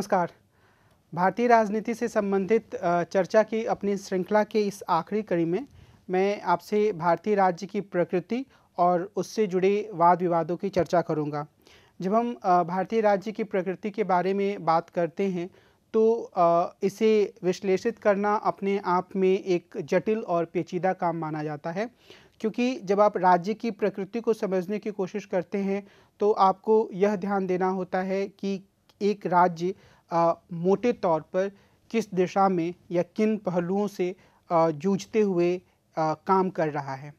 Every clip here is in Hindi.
नमस्कार भारतीय राजनीति से संबंधित चर्चा की अपनी श्रृंखला के इस आखिरी कड़ी में मैं आपसे भारतीय राज्य की प्रकृति और उससे जुड़े वाद विवादों की चर्चा करूंगा। जब हम भारतीय राज्य की प्रकृति के बारे में बात करते हैं तो इसे विश्लेषित करना अपने आप में एक जटिल और पेचीदा काम माना जाता है क्योंकि जब आप राज्य की प्रकृति को समझने की कोशिश करते हैं तो आपको यह ध्यान देना होता है कि एक राज्य मोटे तौर पर किस दिशा में या किन पहलुओं से जूझते हुए आ, काम कर रहा है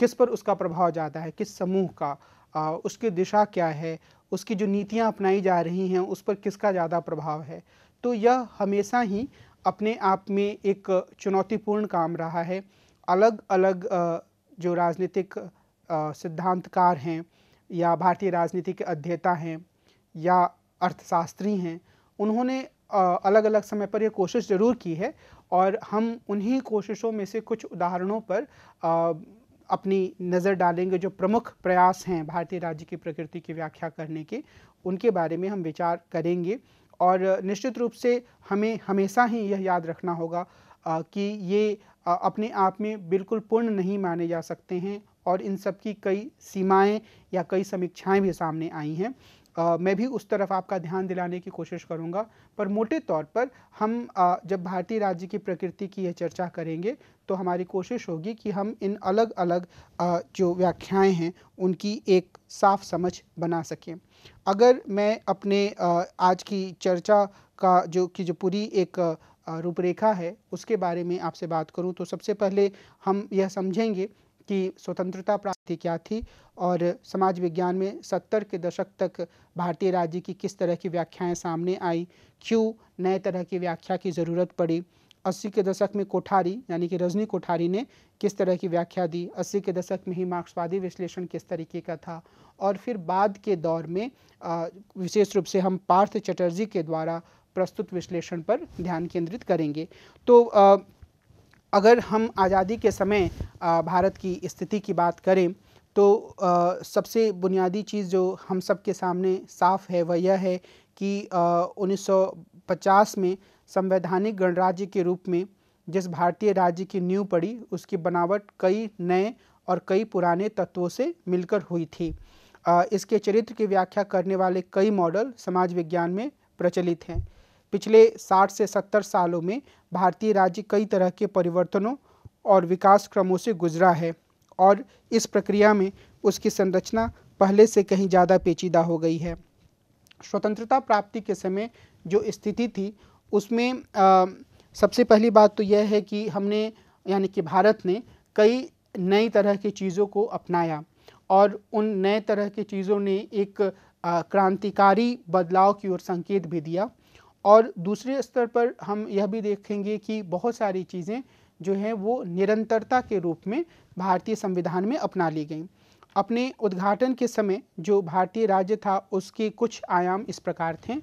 किस पर उसका प्रभाव ज़्यादा है किस समूह का आ, उसकी दिशा क्या है उसकी जो नीतियाँ अपनाई जा रही हैं उस पर किसका ज़्यादा प्रभाव है तो यह हमेशा ही अपने आप में एक चुनौतीपूर्ण काम रहा है अलग अलग जो राजनीतिक सिद्धांतकार हैं या भारतीय राजनीति के अध्येता हैं या अर्थशास्त्री हैं उन्होंने अलग अलग समय पर यह कोशिश ज़रूर की है और हम उन्हीं कोशिशों में से कुछ उदाहरणों पर अपनी नज़र डालेंगे जो प्रमुख प्रयास हैं भारतीय राज्य की प्रकृति की व्याख्या करने के उनके बारे में हम विचार करेंगे और निश्चित रूप से हमें हमेशा ही यह याद रखना होगा कि ये अपने आप में बिल्कुल पूर्ण नहीं माने जा सकते हैं और इन सब की कई सीमाएं या कई समीक्षाएं भी सामने आई हैं आ, मैं भी उस तरफ आपका ध्यान दिलाने की कोशिश करूँगा पर मोटे तौर पर हम आ, जब भारतीय राज्य की प्रकृति की यह चर्चा करेंगे तो हमारी कोशिश होगी कि हम इन अलग अलग आ, जो व्याख्याएं हैं उनकी एक साफ समझ बना सकें अगर मैं अपने आ, आज की चर्चा का जो कि जो पूरी एक रूपरेखा है उसके बारे में आपसे बात करूं तो सबसे पहले हम यह समझेंगे की स्वतंत्रता प्राप्ति क्या थी और समाज विज्ञान में सत्तर के दशक तक भारतीय राज्य की किस तरह की व्याख्याएं सामने आई क्यों नए तरह की व्याख्या की ज़रूरत पड़ी अस्सी के दशक में कोठारी यानी कि रजनी कोठारी ने किस तरह की व्याख्या दी अस्सी के दशक में ही मार्क्सवादी विश्लेषण किस तरीके का था और फिर बाद के दौर में विशेष रूप से हम पार्थ चटर्जी के द्वारा प्रस्तुत विश्लेषण पर ध्यान केंद्रित करेंगे तो अगर हम आज़ादी के समय भारत की स्थिति की बात करें तो सबसे बुनियादी चीज़ जो हम सब के सामने साफ है वह यह है कि 1950 में संवैधानिक गणराज्य के रूप में जिस भारतीय राज्य की नींव पड़ी उसकी बनावट कई नए और कई पुराने तत्वों से मिलकर हुई थी इसके चरित्र की व्याख्या करने वाले कई मॉडल समाज विज्ञान में प्रचलित हैं पिछले 60 से 70 सालों में भारतीय राज्य कई तरह के परिवर्तनों और विकास क्रमों से गुजरा है और इस प्रक्रिया में उसकी संरचना पहले से कहीं ज़्यादा पेचीदा हो गई है स्वतंत्रता प्राप्ति के समय जो स्थिति थी उसमें आ, सबसे पहली बात तो यह है कि हमने यानी कि भारत ने कई नई तरह की चीज़ों को अपनाया और उन नए तरह की चीज़ों ने एक क्रांतिकारी बदलाव की ओर संकेत भी दिया और दूसरे स्तर पर हम यह भी देखेंगे कि बहुत सारी चीज़ें जो हैं वो निरंतरता के रूप में भारतीय संविधान में अपना ली गई अपने उद्घाटन के समय जो भारतीय राज्य था उसके कुछ आयाम इस प्रकार थे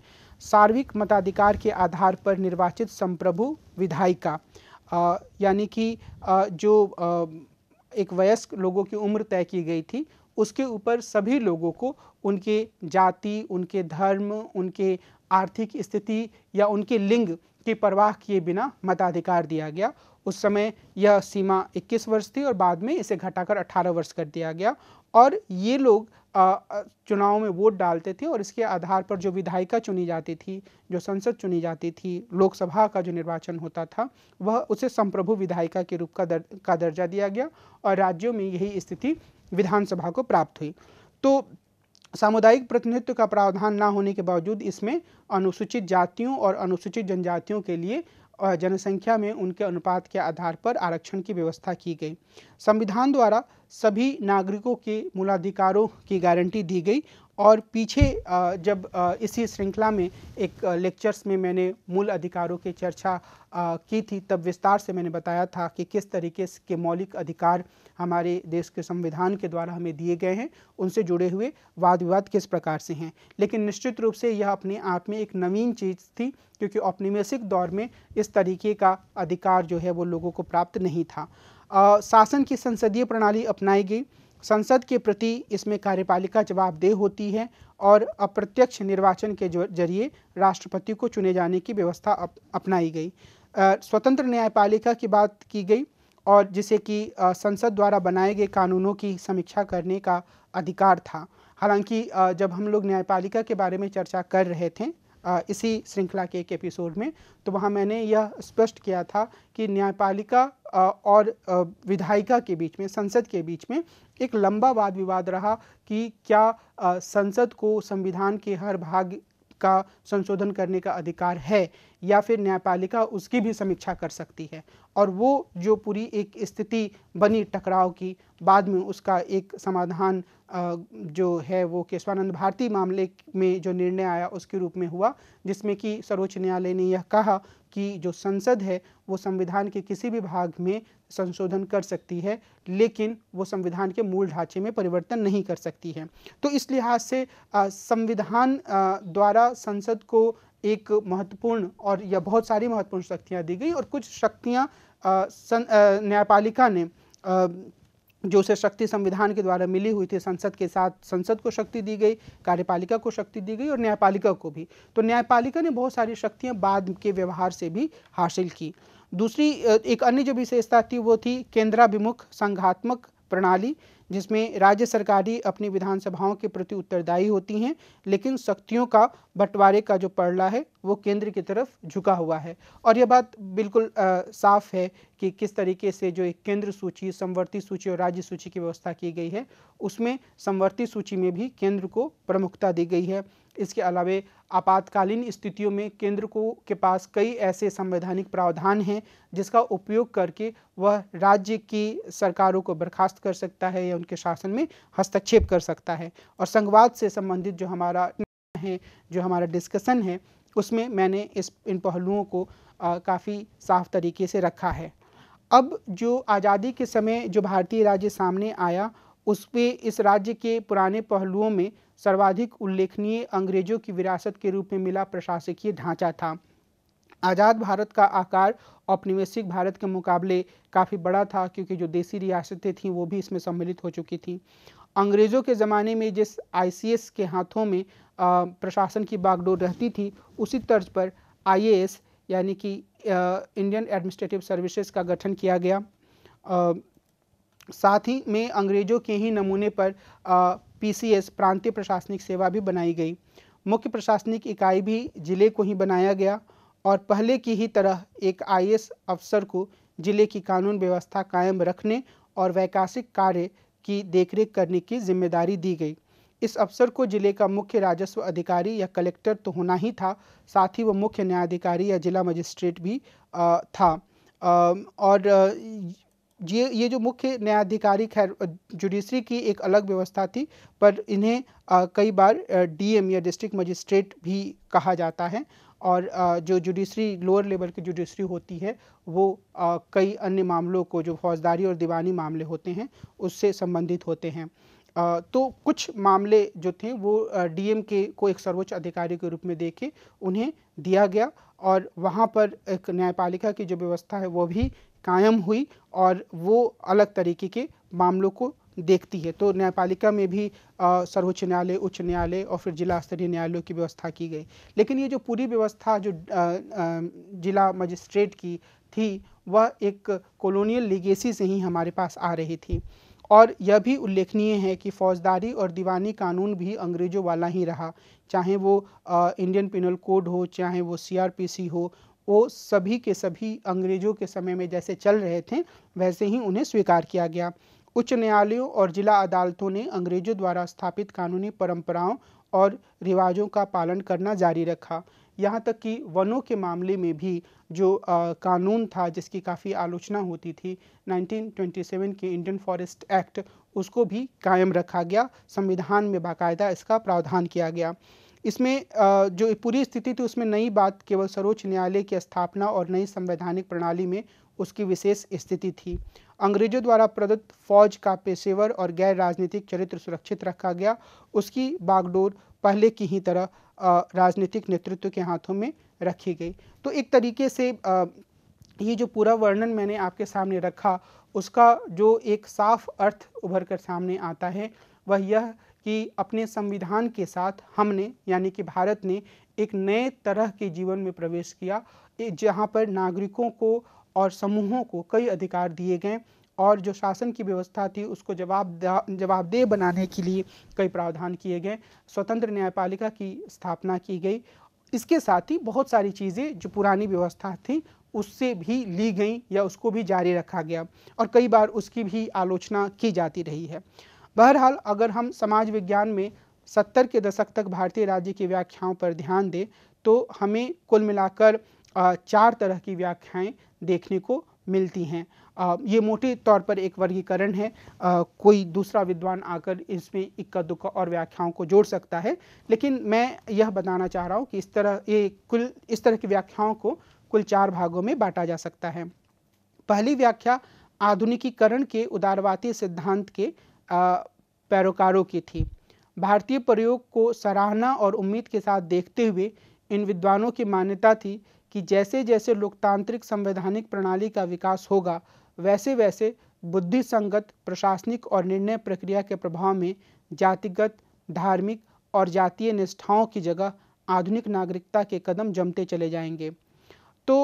सार्विक मताधिकार के आधार पर निर्वाचित संप्रभु विधायिका यानी कि जो आ, एक वयस्क लोगों की उम्र तय की गई थी उसके ऊपर सभी लोगों को उनके जाति उनके धर्म उनके आर्थिक स्थिति या उनके लिंग की परवाह किए बिना मताधिकार दिया गया उस समय यह सीमा 21 वर्ष थी और बाद में इसे घटाकर 18 वर्ष कर दिया गया और ये लोग चुनाव में वोट डालते थे और इसके आधार पर जो विधायिका चुनी जाती थी जो संसद चुनी जाती थी लोकसभा का जो निर्वाचन होता था वह उसे संप्रभु विधायिका के रूप का दर, का दर्जा दिया गया और राज्यों में यही स्थिति विधानसभा को प्राप्त हुई तो सामुदायिक प्रतिनिधित्व का प्रावधान ना होने के बावजूद इसमें अनुसूचित जातियों और अनुसूचित जनजातियों के लिए जनसंख्या में उनके अनुपात के आधार पर आरक्षण की व्यवस्था की गई संविधान द्वारा सभी नागरिकों के मूलाधिकारों की गारंटी दी गई और पीछे जब इसी श्रृंखला में एक लेक्चर्स में मैंने मूल अधिकारों की चर्चा की थी तब विस्तार से मैंने बताया था कि किस तरीके के मौलिक अधिकार हमारे देश के संविधान के द्वारा हमें दिए गए हैं उनसे जुड़े हुए वाद विवाद किस प्रकार से हैं लेकिन निश्चित रूप से यह अपने आप में एक नवीन चीज़ थी क्योंकि औपनिवेशिक दौर में इस तरीके का अधिकार जो है वो लोगों को प्राप्त नहीं था आ, शासन की संसदीय प्रणाली अपनाई गई संसद के प्रति इसमें कार्यपालिका जवाबदेह होती है और अप्रत्यक्ष निर्वाचन के जरिए राष्ट्रपति को चुने जाने की व्यवस्था अप, अपनाई गई स्वतंत्र न्यायपालिका की बात की गई और जिसे कि संसद द्वारा बनाए गए कानूनों की समीक्षा करने का अधिकार था हालांकि जब हम लोग न्यायपालिका के बारे में चर्चा कर रहे थे इसी श्रृंखला के एक एपिसोड में तो वहाँ मैंने यह स्पष्ट किया था कि न्यायपालिका और विधायिका के बीच में संसद के बीच में एक लंबा वाद विवाद रहा कि क्या संसद को संविधान के हर भाग का संशोधन करने का अधिकार है या फिर न्यायपालिका उसकी भी समीक्षा कर सकती है और वो जो पूरी एक स्थिति बनी टकराव की बाद में उसका एक समाधान जो है वो केशवानंद भारती मामले में जो निर्णय आया उसके रूप में हुआ जिसमें कि सर्वोच्च न्यायालय ने यह कहा कि जो संसद है वो संविधान के किसी भी भाग में संशोधन कर सकती है लेकिन वो संविधान के मूल ढांचे में परिवर्तन नहीं कर सकती है तो इस लिहाज से संविधान द्वारा संसद को एक महत्वपूर्ण और या बहुत सारी महत्वपूर्ण शक्तियाँ दी गई और कुछ शक्तियाँ न्यायपालिका ने आ, जो उसे शक्ति संविधान के द्वारा मिली हुई थी संसद के साथ संसद को शक्ति दी गई कार्यपालिका को शक्ति दी गई और न्यायपालिका को भी तो न्यायपालिका ने बहुत सारी शक्तियां बाद के व्यवहार से भी हासिल की दूसरी एक अन्य जो विशेषता थी वो थी केंद्राभिमुख संघात्मक प्रणाली जिसमें राज्य सरकारें अपनी विधानसभाओं के प्रति उत्तरदायी होती हैं लेकिन शक्तियों का बंटवारे का जो पड़ला है वो केंद्र की तरफ झुका हुआ है और यह बात बिल्कुल आ, साफ है कि किस तरीके से जो एक केंद्र सूची समवर्ती सूची और राज्य सूची की व्यवस्था की गई है उसमें समवर्ती सूची में भी केंद्र को प्रमुखता दी गई है इसके अलावे आपातकालीन स्थितियों में केंद्र को के पास कई ऐसे संवैधानिक प्रावधान हैं जिसका उपयोग करके वह राज्य की सरकारों को बर्खास्त कर सकता है या उनके शासन में हस्तक्षेप कर सकता है और संघवाद से संबंधित जो हमारा है जो हमारा डिस्कशन है उसमें मैंने इस इन पहलुओं को काफ़ी साफ तरीके से रखा है अब जो आज़ादी के समय जो भारतीय राज्य सामने आया उस पर इस राज्य के पुराने पहलुओं में सर्वाधिक उल्लेखनीय अंग्रेज़ों की विरासत के रूप में मिला प्रशासकीय ढांचा था आज़ाद भारत का आकार औपनिवेशिक भारत के मुकाबले काफ़ी बड़ा था क्योंकि जो देसी रियासतें थीं वो भी इसमें सम्मिलित हो चुकी थीं अंग्रेज़ों के ज़माने में जिस आईसीएस के हाथों में प्रशासन की बागडोर रहती थी उसी तर्ज पर आईएएस यानी कि इंडियन एडमिनिस्ट्रेटिव सर्विसेज का गठन किया गया आ, साथ ही में अंग्रेज़ों के ही नमूने पर पीसीएस प्रांतीय प्रशासनिक सेवा भी बनाई गई मुख्य प्रशासनिक इकाई भी ज़िले को ही बनाया गया और पहले की ही तरह एक आई अफसर को जिले की कानून व्यवस्था कायम रखने और वैकासिक कार्य की देखरेख करने की जिम्मेदारी दी गई इस अफसर को जिले का मुख्य राजस्व अधिकारी या कलेक्टर तो होना ही था साथ ही वो मुख्य न्यायाधिकारी या जिला मजिस्ट्रेट भी आ, था आ, और ये ये जो मुख्य न्यायाधिकारी खैर जुडिशरी की एक अलग व्यवस्था थी पर इन्हें आ, कई बार डीएम या डिस्ट्रिक्ट मजिस्ट्रेट भी कहा जाता है और जो जुडिशरी लोअर लेवल की जुडिशरी होती है वो कई अन्य मामलों को जो फौजदारी और दीवानी मामले होते हैं उससे संबंधित होते हैं तो कुछ मामले जो थे वो डीएम के को एक सर्वोच्च अधिकारी के रूप में देके उन्हें दिया गया और वहाँ पर एक न्यायपालिका की जो व्यवस्था है वो भी कायम हुई और वो अलग तरीके के मामलों को देखती है तो न्यायपालिका में भी सर्वोच्च न्यायालय उच्च न्यायालय और फिर जिला स्तरीय न्यायालयों की व्यवस्था की गई लेकिन ये जो पूरी व्यवस्था जो जिला मजिस्ट्रेट की थी वह एक कॉलोनियल लीगेसी से ही हमारे पास आ रही थी और यह भी उल्लेखनीय है कि फौजदारी और दीवानी कानून भी अंग्रेज़ों वाला ही रहा चाहे वो आ, इंडियन पिनल कोड हो चाहे वो सीआरपीसी हो वो सभी के सभी अंग्रेज़ों के समय में जैसे चल रहे थे वैसे ही उन्हें स्वीकार किया गया उच्च न्यायालयों और जिला अदालतों ने अंग्रेजों द्वारा स्थापित कानूनी परंपराओं और रिवाजों का पालन करना जारी रखा यहाँ तक कि वनों के मामले में भी जो आ, कानून था जिसकी काफ़ी आलोचना होती थी 1927 के इंडियन फॉरेस्ट एक्ट उसको भी कायम रखा गया संविधान में बाकायदा इसका प्रावधान किया गया इसमें जो पूरी स्थिति थी उसमें नई बात केवल सर्वोच्च न्यायालय की स्थापना और नई संवैधानिक प्रणाली में उसकी विशेष स्थिति थी अंग्रेजों द्वारा प्रदत्त फौज का पेशेवर और गैर राजनीतिक चरित्र सुरक्षित रखा गया उसकी बागडोर पहले की ही तरह राजनीतिक नेतृत्व के हाथों में रखी गई तो एक तरीके से ये जो पूरा वर्णन मैंने आपके सामने रखा उसका जो एक साफ अर्थ उभर कर सामने आता है वह यह कि अपने संविधान के साथ हमने यानी कि भारत ने एक नए तरह के जीवन में प्रवेश किया जहाँ पर नागरिकों को और समूहों को कई अधिकार दिए गए और जो शासन की व्यवस्था थी उसको जवाब जवाबदेह बनाने के लिए कई प्रावधान किए गए स्वतंत्र न्यायपालिका की स्थापना की गई इसके साथ ही बहुत सारी चीज़ें जो पुरानी व्यवस्था थी उससे भी ली गई या उसको भी जारी रखा गया और कई बार उसकी भी आलोचना की जाती रही है बहरहाल अगर हम समाज विज्ञान में सत्तर के दशक तक भारतीय राज्य की व्याख्याओं पर ध्यान दें तो हमें कुल मिलाकर चार तरह की व्याख्याएं देखने को मिलती हैं ये मोटे तौर पर एक वर्गीकरण है कोई दूसरा विद्वान आकर इसमें इक्का दुक्का और व्याख्याओं को जोड़ सकता है लेकिन मैं यह बताना चाह रहा हूँ कि इस तरह ये कुल इस तरह की व्याख्याओं को कुल चार भागों में बांटा जा सकता है पहली व्याख्या आधुनिकीकरण के उदारवादी सिद्धांत के पैरोकारों की थी भारतीय प्रयोग को सराहना और उम्मीद के साथ देखते हुए इन विद्वानों की मान्यता थी कि जैसे जैसे लोकतांत्रिक संवैधानिक प्रणाली का विकास होगा वैसे वैसे बुद्धि संगत प्रशासनिक और निर्णय प्रक्रिया के प्रभाव में जातिगत धार्मिक और जातीय निष्ठाओं की जगह आधुनिक नागरिकता के कदम जमते चले जाएंगे तो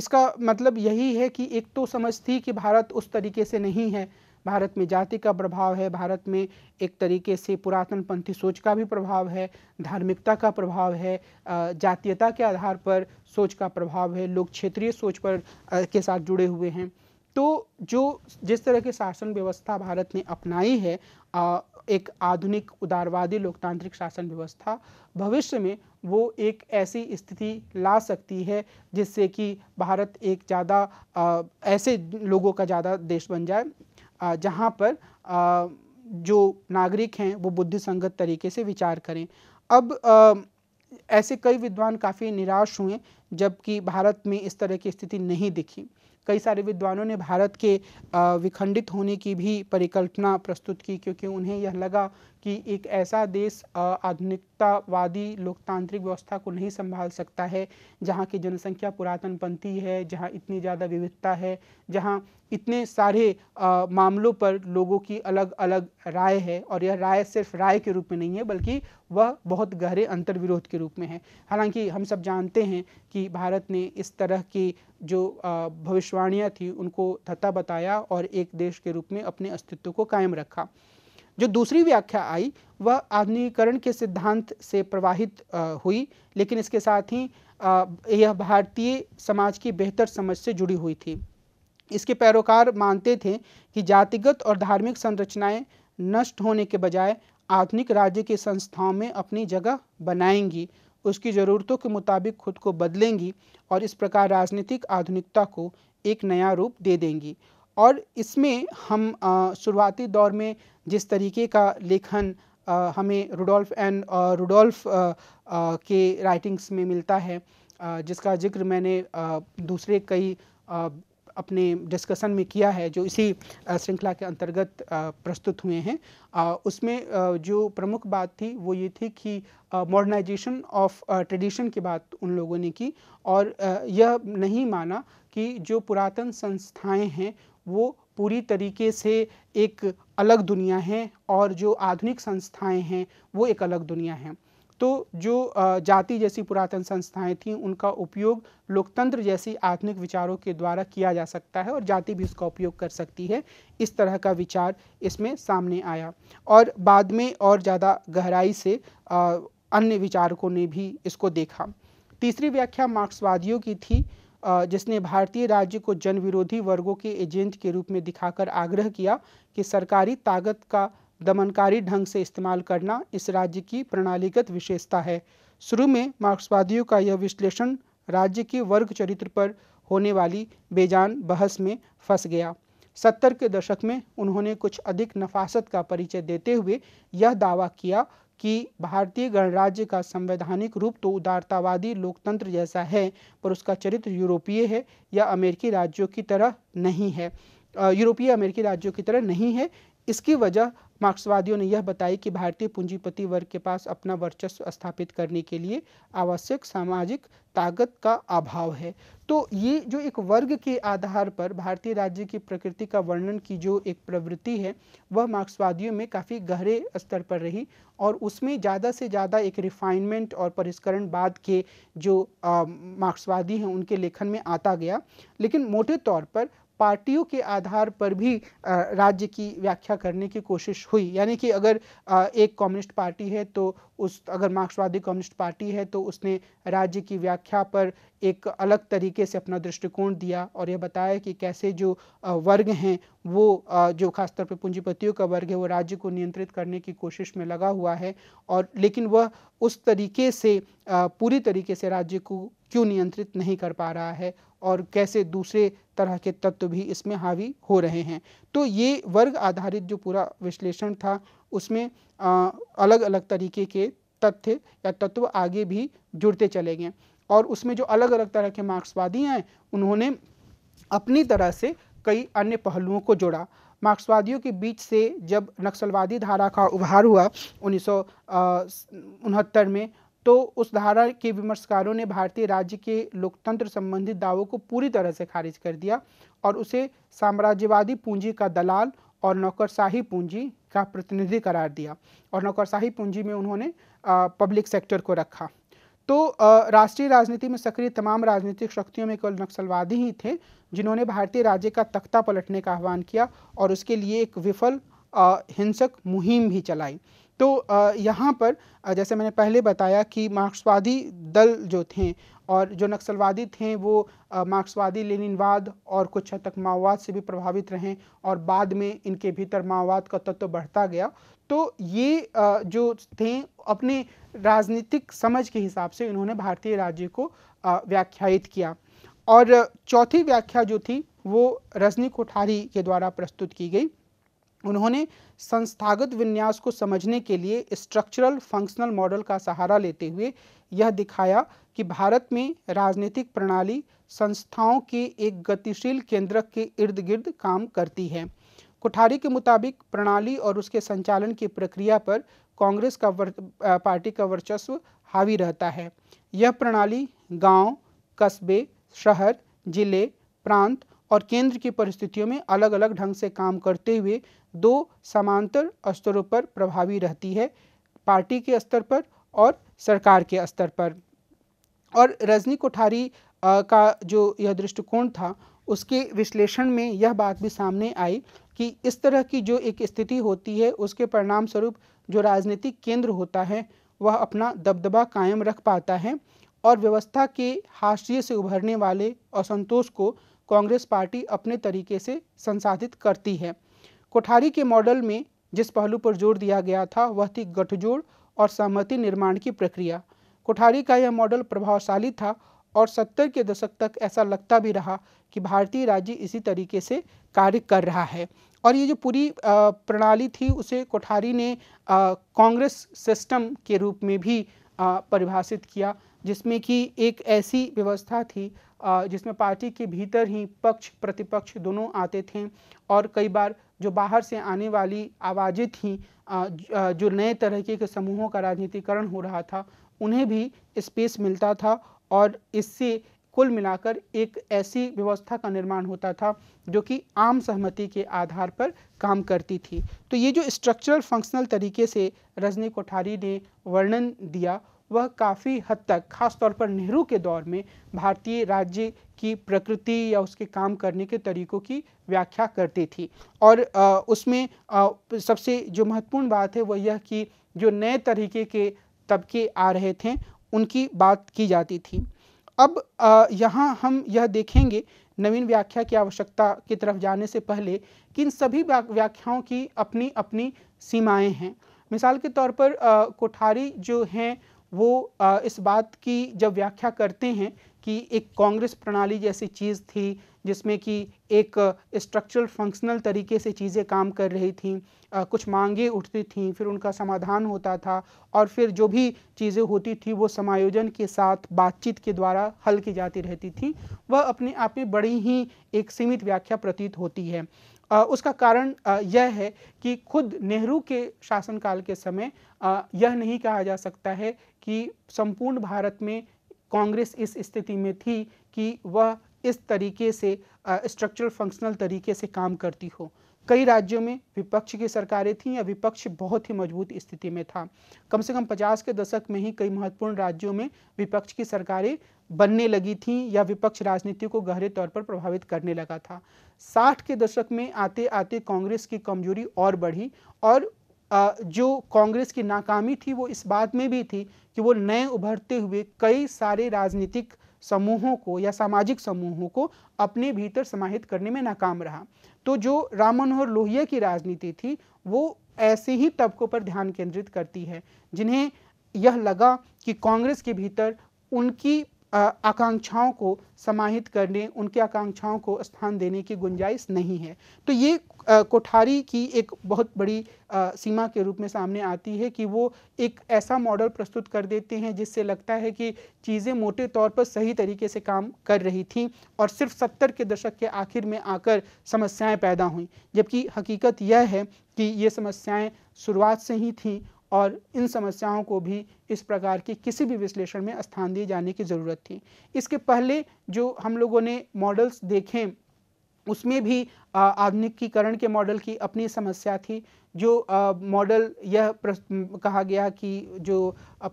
इसका मतलब यही है कि एक तो समझ थी कि भारत उस तरीके से नहीं है भारत में जाति का प्रभाव है भारत में एक तरीके से पुरातन पंथी सोच का भी प्रभाव है धार्मिकता का प्रभाव है जातीयता के आधार पर सोच का प्रभाव है लोग क्षेत्रीय सोच पर के साथ जुड़े हुए हैं तो जो जिस तरह की शासन व्यवस्था भारत ने अपनाई है एक आधुनिक उदारवादी लोकतांत्रिक शासन व्यवस्था भविष्य में वो एक ऐसी स्थिति ला सकती है जिससे कि भारत एक ज़्यादा ऐसे लोगों का ज़्यादा देश बन जाए जहाँ पर जो नागरिक हैं वो बुद्धि संगत तरीके से विचार करें अब ऐसे कई विद्वान काफ़ी निराश हुए जबकि भारत में इस तरह की स्थिति नहीं दिखी कई सारे विद्वानों ने भारत के विखंडित होने की भी परिकल्पना प्रस्तुत की क्योंकि उन्हें यह लगा कि एक ऐसा देश आधुनिकतावादी लोकतांत्रिक व्यवस्था को नहीं संभाल सकता है जहाँ की जनसंख्या पुरातनपंथी है जहाँ इतनी ज़्यादा विविधता है जहाँ इतने सारे आ, मामलों पर लोगों की अलग अलग राय है और यह राय सिर्फ राय के रूप में नहीं है बल्कि वह बहुत गहरे अंतर्विरोध के रूप में है हालांकि हम सब जानते हैं कि भारत ने इस तरह की जो भविष्यवाणियाँ थी उनको धत्ता बताया और एक देश के रूप में अपने अस्तित्व को कायम रखा जो दूसरी व्याख्या आई वह आधुनिकरण के सिद्धांत से प्रवाहित हुई लेकिन इसके साथ ही यह भारतीय समाज की बेहतर समझ से जुड़ी हुई थी इसके पैरोकार मानते थे कि जातिगत और धार्मिक संरचनाएं नष्ट होने के बजाय आधुनिक राज्य की संस्थाओं में अपनी जगह बनाएंगी उसकी ज़रूरतों के मुताबिक खुद को बदलेंगी और इस प्रकार राजनीतिक आधुनिकता को एक नया रूप दे देंगी और इसमें हम शुरुआती दौर में जिस तरीके का लेखन हमें रुडोल्फ एंड रुडोल्फ के राइटिंग्स में मिलता है जिसका जिक्र मैंने दूसरे कई अपने डिस्कशन में किया है जो इसी श्रृंखला के अंतर्गत प्रस्तुत हुए हैं उसमें जो प्रमुख बात थी वो ये थी कि मॉडर्नाइजेशन ऑफ ट्रेडिशन की बात उन लोगों ने की और यह नहीं माना कि जो पुरातन संस्थाएं हैं वो पूरी तरीके से एक अलग दुनिया है और जो आधुनिक संस्थाएं हैं वो एक अलग दुनिया है तो जो जाति जैसी पुरातन संस्थाएं थीं उनका उपयोग लोकतंत्र जैसी आधुनिक विचारों के द्वारा किया जा सकता है और जाति भी इसका उपयोग कर सकती है इस तरह का विचार इसमें सामने आया और बाद में और ज़्यादा गहराई से अन्य विचारकों ने भी इसको देखा तीसरी व्याख्या मार्क्सवादियों की थी जिसने भारतीय राज्य को जन विरोधी वर्गों के एजेंट के रूप में दिखाकर आग्रह किया कि सरकारी ताकत का दमनकारी ढंग से इस्तेमाल करना इस राज्य की प्रणालीगत विशेषता है शुरू में मार्क्सवादियों का यह विश्लेषण राज्य के वर्ग चरित्र पर होने वाली बेजान बहस में फंस गया सत्तर के दशक में उन्होंने कुछ अधिक नफासत का परिचय देते हुए यह दावा किया कि भारतीय गणराज्य का संवैधानिक रूप तो उदारतावादी लोकतंत्र जैसा है पर उसका चरित्र यूरोपीय है या अमेरिकी राज्यों की तरह नहीं है यूरोपीय अमेरिकी राज्यों की तरह नहीं है इसकी वजह मार्क्सवादियों ने यह बताई कि भारतीय पूंजीपति वर्ग के पास अपना वर्चस्व स्थापित करने के लिए आवश्यक सामाजिक ताकत का अभाव है तो ये जो एक वर्ग के आधार पर भारतीय राज्य की प्रकृति का वर्णन की जो एक प्रवृत्ति है वह मार्क्सवादियों में काफ़ी गहरे स्तर पर रही और उसमें ज़्यादा से ज़्यादा एक रिफाइनमेंट और परिष्करण बाद के जो मार्क्सवादी हैं उनके लेखन में आता गया लेकिन मोटे तौर पर पार्टियों के आधार पर भी राज्य की व्याख्या करने की कोशिश हुई यानी कि अगर एक कम्युनिस्ट पार्टी है तो उस अगर मार्क्सवादी कम्युनिस्ट पार्टी है तो उसने राज्य की व्याख्या पर एक अलग तरीके से अपना दृष्टिकोण दिया और यह बताया कि कैसे जो वर्ग हैं वो जो खासतौर पर पूंजीपतियों का वर्ग है वो राज्य को नियंत्रित करने की कोशिश में लगा हुआ है और लेकिन वह उस तरीके से पूरी तरीके से राज्य को क्यों नियंत्रित नहीं कर पा रहा है और कैसे दूसरे तरह के तत्व भी इसमें हावी हो रहे हैं तो ये वर्ग आधारित जो पूरा विश्लेषण था उसमें आ, अलग अलग तरीके के तथ्य या तत्व आगे भी जुड़ते चले गए और उसमें जो अलग अलग तरह के मार्क्सवादी हैं उन्होंने अपनी तरह से कई अन्य पहलुओं को जोड़ा मार्क्सवादियों के बीच से जब नक्सलवादी धारा का उभार हुआ उन्नीस में तो उस धारा के വിമർശകરોને ભારતીય રાજ્ય કે લોકતંત્ર સંબંધિત દાવો કો પૂરી તરહ સે खारिज કર દિયા ઓર ઉસે સામ્રાજ્યવાદી પૂંજી કા દલાલ ઓર નોકરશાહી પૂંજી કા પ્રતિનિધિ قرار દિયા ઓર નોકરશાહી પૂંજી મે ઉનહોને પબ્લિક સેક્ટર કો રખા તો રાષ્ટ્રીય રાજનીતિ મે સક્રિય તમામ રાજનીતિક શક્તિઓ મે કુલ નક્સલવાદી હી થે જિन्होने ભારતીય રાજ્ય કા તખ્તા પલટને કા આહવાન કિયા ઓર ઉસકે લિયે એક વિફલ હિંસક મુહીમ ભી ચલાય तो यहाँ पर जैसे मैंने पहले बताया कि मार्क्सवादी दल जो थे और जो नक्सलवादी थे वो मार्क्सवादी लेनिनवाद और कुछ हद तक माओवाद से भी प्रभावित रहे और बाद में इनके भीतर माओवाद का तत्व तो बढ़ता गया तो ये जो थे अपने राजनीतिक समझ के हिसाब से इन्होंने भारतीय राज्य को व्याख्यायित किया और चौथी व्याख्या जो थी वो रजनी कोठारी के द्वारा प्रस्तुत की गई उन्होंने संस्थागत विन्यास को समझने के लिए स्ट्रक्चरल फंक्शनल मॉडल का सहारा लेते हुए यह दिखाया कि भारत में राजनीतिक प्रणाली संस्थाओं के एक गतिशील केंद्रक के इर्द गिर्द काम करती है कोठारी के मुताबिक प्रणाली और उसके संचालन की प्रक्रिया पर कांग्रेस का वर, पार्टी का वर्चस्व हावी रहता है यह प्रणाली गांव, कस्बे शहर जिले प्रांत और केंद्र की परिस्थितियों में अलग अलग ढंग से काम करते हुए दो समांतर स्तरों पर प्रभावी रहती है पार्टी के स्तर पर और सरकार के स्तर पर और रजनी कोठारी का जो यह दृष्टिकोण था उसके विश्लेषण में यह बात भी सामने आई कि इस तरह की जो एक स्थिति होती है उसके परिणाम स्वरूप जो राजनीतिक केंद्र होता है वह अपना दबदबा कायम रख पाता है और व्यवस्था के हाशिए से उभरने वाले असंतोष को कांग्रेस पार्टी अपने तरीके से संसाधित करती है कोठारी के मॉडल में जिस पहलू पर जोर दिया गया था वह थी गठजोड़ और सहमति निर्माण की प्रक्रिया कोठारी का यह मॉडल प्रभावशाली था और सत्तर के दशक तक ऐसा लगता भी रहा कि भारतीय राज्य इसी तरीके से कार्य कर रहा है और ये जो पूरी प्रणाली थी उसे कोठारी ने कांग्रेस सिस्टम के रूप में भी परिभाषित किया जिसमें कि एक ऐसी व्यवस्था थी जिसमें पार्टी के भीतर ही पक्ष प्रतिपक्ष दोनों आते थे और कई बार जो बाहर से आने वाली आवाज़ें थीं जो नए तरीके के समूहों का राजनीतिकरण हो रहा था उन्हें भी स्पेस मिलता था और इससे कुल मिलाकर एक ऐसी व्यवस्था का निर्माण होता था जो कि आम सहमति के आधार पर काम करती थी तो ये जो स्ट्रक्चरल फंक्शनल तरीके से रजनी कोठारी ने वर्णन दिया वह काफ़ी हद तक खास तौर पर नेहरू के दौर में भारतीय राज्य की प्रकृति या उसके काम करने के तरीकों की व्याख्या करती थी और आ, उसमें आ, सबसे जो महत्वपूर्ण बात है वह यह कि जो नए तरीके के तबके आ रहे थे उनकी बात की जाती थी अब यहाँ हम यह देखेंगे नवीन व्याख्या की आवश्यकता की तरफ जाने से पहले कि इन सभी व्याख्याओं की अपनी अपनी सीमाएं हैं मिसाल के तौर पर कोठारी जो हैं वो इस बात की जब व्याख्या करते हैं कि एक कांग्रेस प्रणाली जैसी चीज़ थी जिसमें कि एक स्ट्रक्चरल फंक्शनल तरीके से चीज़ें काम कर रही थी आ, कुछ मांगे उठती थी फिर उनका समाधान होता था और फिर जो भी चीज़ें होती थी वो समायोजन के साथ बातचीत के द्वारा हल की जाती रहती थी वह अपने आप में बड़ी ही एक सीमित व्याख्या प्रतीत होती है उसका कारण यह है कि खुद नेहरू के शासनकाल के समय यह नहीं कहा जा सकता है कि संपूर्ण भारत में कांग्रेस इस स्थिति में थी कि वह इस तरीके से स्ट्रक्चरल फंक्शनल तरीके से काम करती हो कई राज्यों में विपक्ष की सरकारें थीं या विपक्ष बहुत ही मजबूत स्थिति में था कम से कम 50 के दशक में ही कई महत्वपूर्ण राज्यों में विपक्ष की सरकारें बनने लगी थी या विपक्ष राजनीति को गहरे तौर पर प्रभावित करने लगा था साठ के दशक में आते आते कांग्रेस की कमजोरी और बढ़ी और जो कांग्रेस की नाकामी थी वो इस बात में भी थी कि वो नए उभरते हुए कई सारे राजनीतिक समूहों को या सामाजिक समूहों को अपने भीतर समाहित करने में नाकाम रहा तो जो राम मनोहर लोहिया की राजनीति थी वो ऐसे ही तबकों पर ध्यान केंद्रित करती है जिन्हें यह लगा कि कांग्रेस के भीतर उनकी आकांक्षाओं को समाहित करने उनके आकांक्षाओं को स्थान देने की गुंजाइश नहीं है तो ये कोठारी की एक बहुत बड़ी आ, सीमा के रूप में सामने आती है कि वो एक ऐसा मॉडल प्रस्तुत कर देते हैं जिससे लगता है कि चीज़ें मोटे तौर पर सही तरीके से काम कर रही थीं और सिर्फ सत्तर के दशक के आखिर में आकर समस्याएं पैदा हुई जबकि हकीकत यह है कि ये समस्याएं शुरुआत से ही थीं और इन समस्याओं को भी इस प्रकार के किसी भी विश्लेषण में स्थान दिए जाने की ज़रूरत थी इसके पहले जो हम लोगों ने मॉडल्स देखे उसमें भी आधुनिकीकरण के मॉडल की अपनी समस्या थी जो मॉडल यह कहा गया कि जो